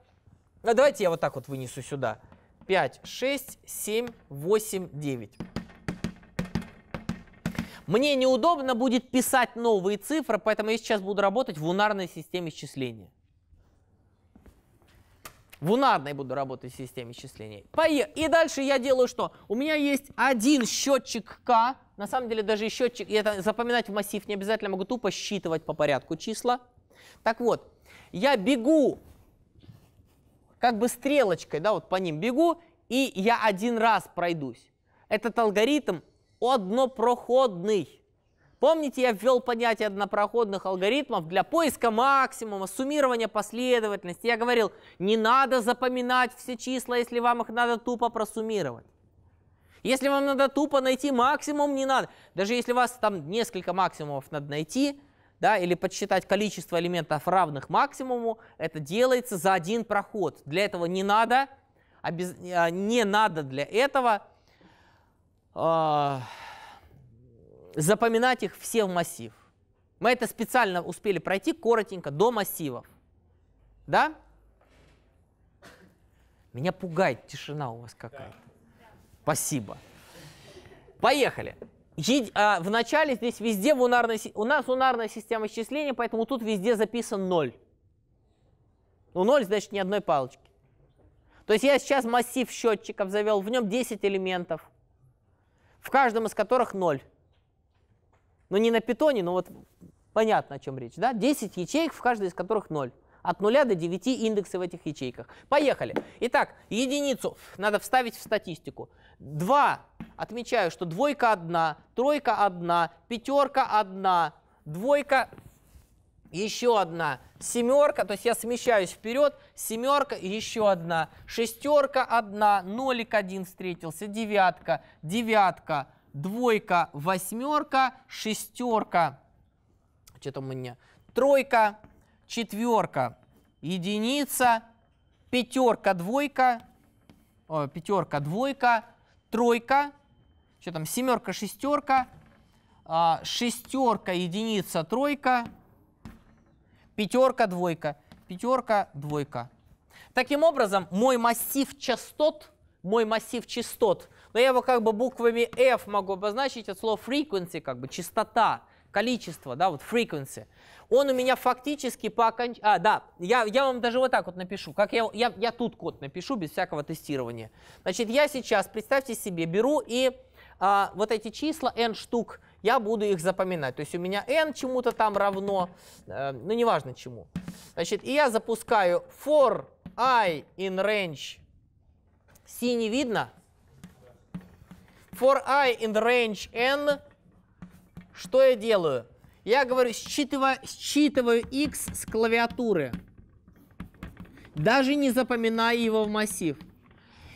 А давайте я вот так вот вынесу сюда. 5, 6, 7, 8, 9. Мне неудобно будет писать новые цифры, поэтому я сейчас буду работать в унарной системе исчисления. В унарной буду работать в системе исчисления. Поехали. И дальше я делаю что? У меня есть один счетчик К. На самом деле даже счетчик, это запоминать в массив не обязательно, могу тупо считывать по порядку числа. Так вот, я бегу как бы стрелочкой, да, вот по ним бегу, и я один раз пройдусь. Этот алгоритм однопроходный. Помните, я ввел понятие однопроходных алгоритмов для поиска максимума, суммирования последовательности. Я говорил, не надо запоминать все числа, если вам их надо тупо просуммировать. Если вам надо тупо найти максимум, не надо. Даже если у вас там несколько максимумов надо найти, да, или подсчитать количество элементов равных максимуму, это делается за один проход. Для этого не надо, обез... А а, не надо для этого э, запоминать их все в массив. Мы это специально успели пройти коротенько до массивов. Да? Меня пугает тишина у вас какая-то. Спасибо. Поехали. А, в начале здесь везде в унарной, у нас унарная система исчисления, поэтому тут везде записан 0. Ну, 0 значит ни одной палочки. То есть я сейчас массив счетчиков завел, в нем 10 элементов – в каждом из которых 0. но ну, не на питоне, но вот понятно, о чем речь. Да? 10 ячеек, в каждой из которых 0. От 0 до 9 индексы в этих ячейках. Поехали. Итак, единицу надо вставить в статистику. 2. Отмечаю, что двойка одна, тройка одна, пятерка одна, двойка еще одна семерка, то есть я смещаюсь вперед, семерка, еще одна, шестерка, одна, нолик один встретился, девятка, девятка, двойка, восьмерка, шестерка, что-то у меня, тройка, четверка, единица, пятерка, двойка, о, пятерка, двойка, тройка, что там, семерка, шестерка, а, шестерка, единица, тройка, Пятерка, двойка, пятерка, двойка. Таким образом, мой массив частот, мой массив частот, но я его как бы буквами F могу обозначить от слова frequency, как бы частота, количество, да, вот frequency. Он у меня фактически по окончанию... А, да, я, я вам даже вот так вот напишу, как я, я, я тут код напишу без всякого тестирования. Значит, я сейчас, представьте себе, беру и а, вот эти числа n штук я буду их запоминать. То есть у меня n чему-то там равно, э, ну неважно чему. Значит, и я запускаю for i in range. Синий видно? For i in range n. Что я делаю? Я говорю, считываю, считываю x с клавиатуры. Даже не запоминая его в массив.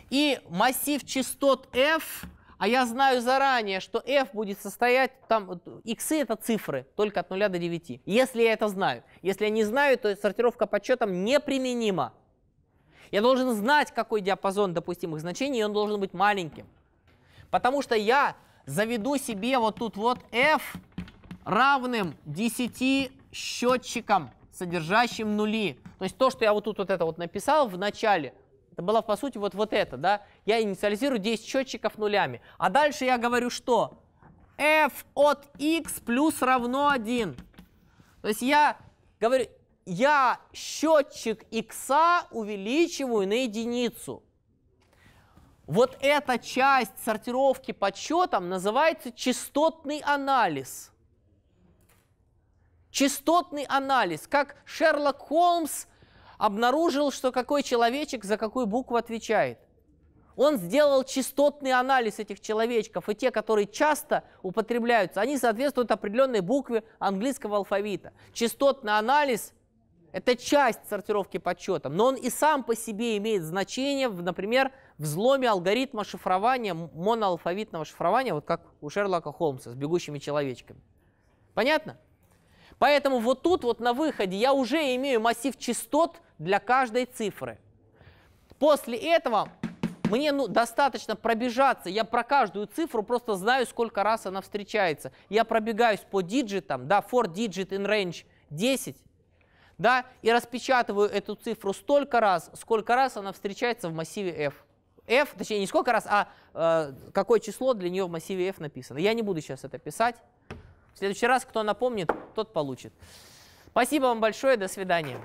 И массив частот f а я знаю заранее, что f будет состоять, там, x это цифры, только от 0 до 9. Если я это знаю. Если я не знаю, то сортировка подсчетом неприменима. Я должен знать, какой диапазон допустимых значений, и он должен быть маленьким. Потому что я заведу себе вот тут вот f равным 10 счетчикам, содержащим нули. То есть то, что я вот тут вот это вот написал в начале, это было, по сути, вот, вот это, да? Я инициализирую 10 счетчиков нулями. А дальше я говорю, что f от x плюс равно 1. То есть я говорю, я счетчик x увеличиваю на единицу. Вот эта часть сортировки подсчетом называется частотный анализ. Частотный анализ, как Шерлок Холмс обнаружил, что какой человечек за какую букву отвечает. Он сделал частотный анализ этих человечков, и те, которые часто употребляются, они соответствуют определенной букве английского алфавита. Частотный анализ – это часть сортировки подсчетом, но он и сам по себе имеет значение, в, например, в взломе алгоритма шифрования, моноалфавитного шифрования, вот как у Шерлока Холмса с бегущими человечками. Понятно? Поэтому вот тут вот на выходе я уже имею массив частот для каждой цифры. После этого мне ну, достаточно пробежаться, я про каждую цифру просто знаю, сколько раз она встречается. Я пробегаюсь по диджитам, да, for digit in range 10, да, и распечатываю эту цифру столько раз, сколько раз она встречается в массиве f. f, точнее не сколько раз, а э, какое число для нее в массиве f написано. Я не буду сейчас это писать следующий раз, кто напомнит, тот получит. Спасибо вам большое, до свидания.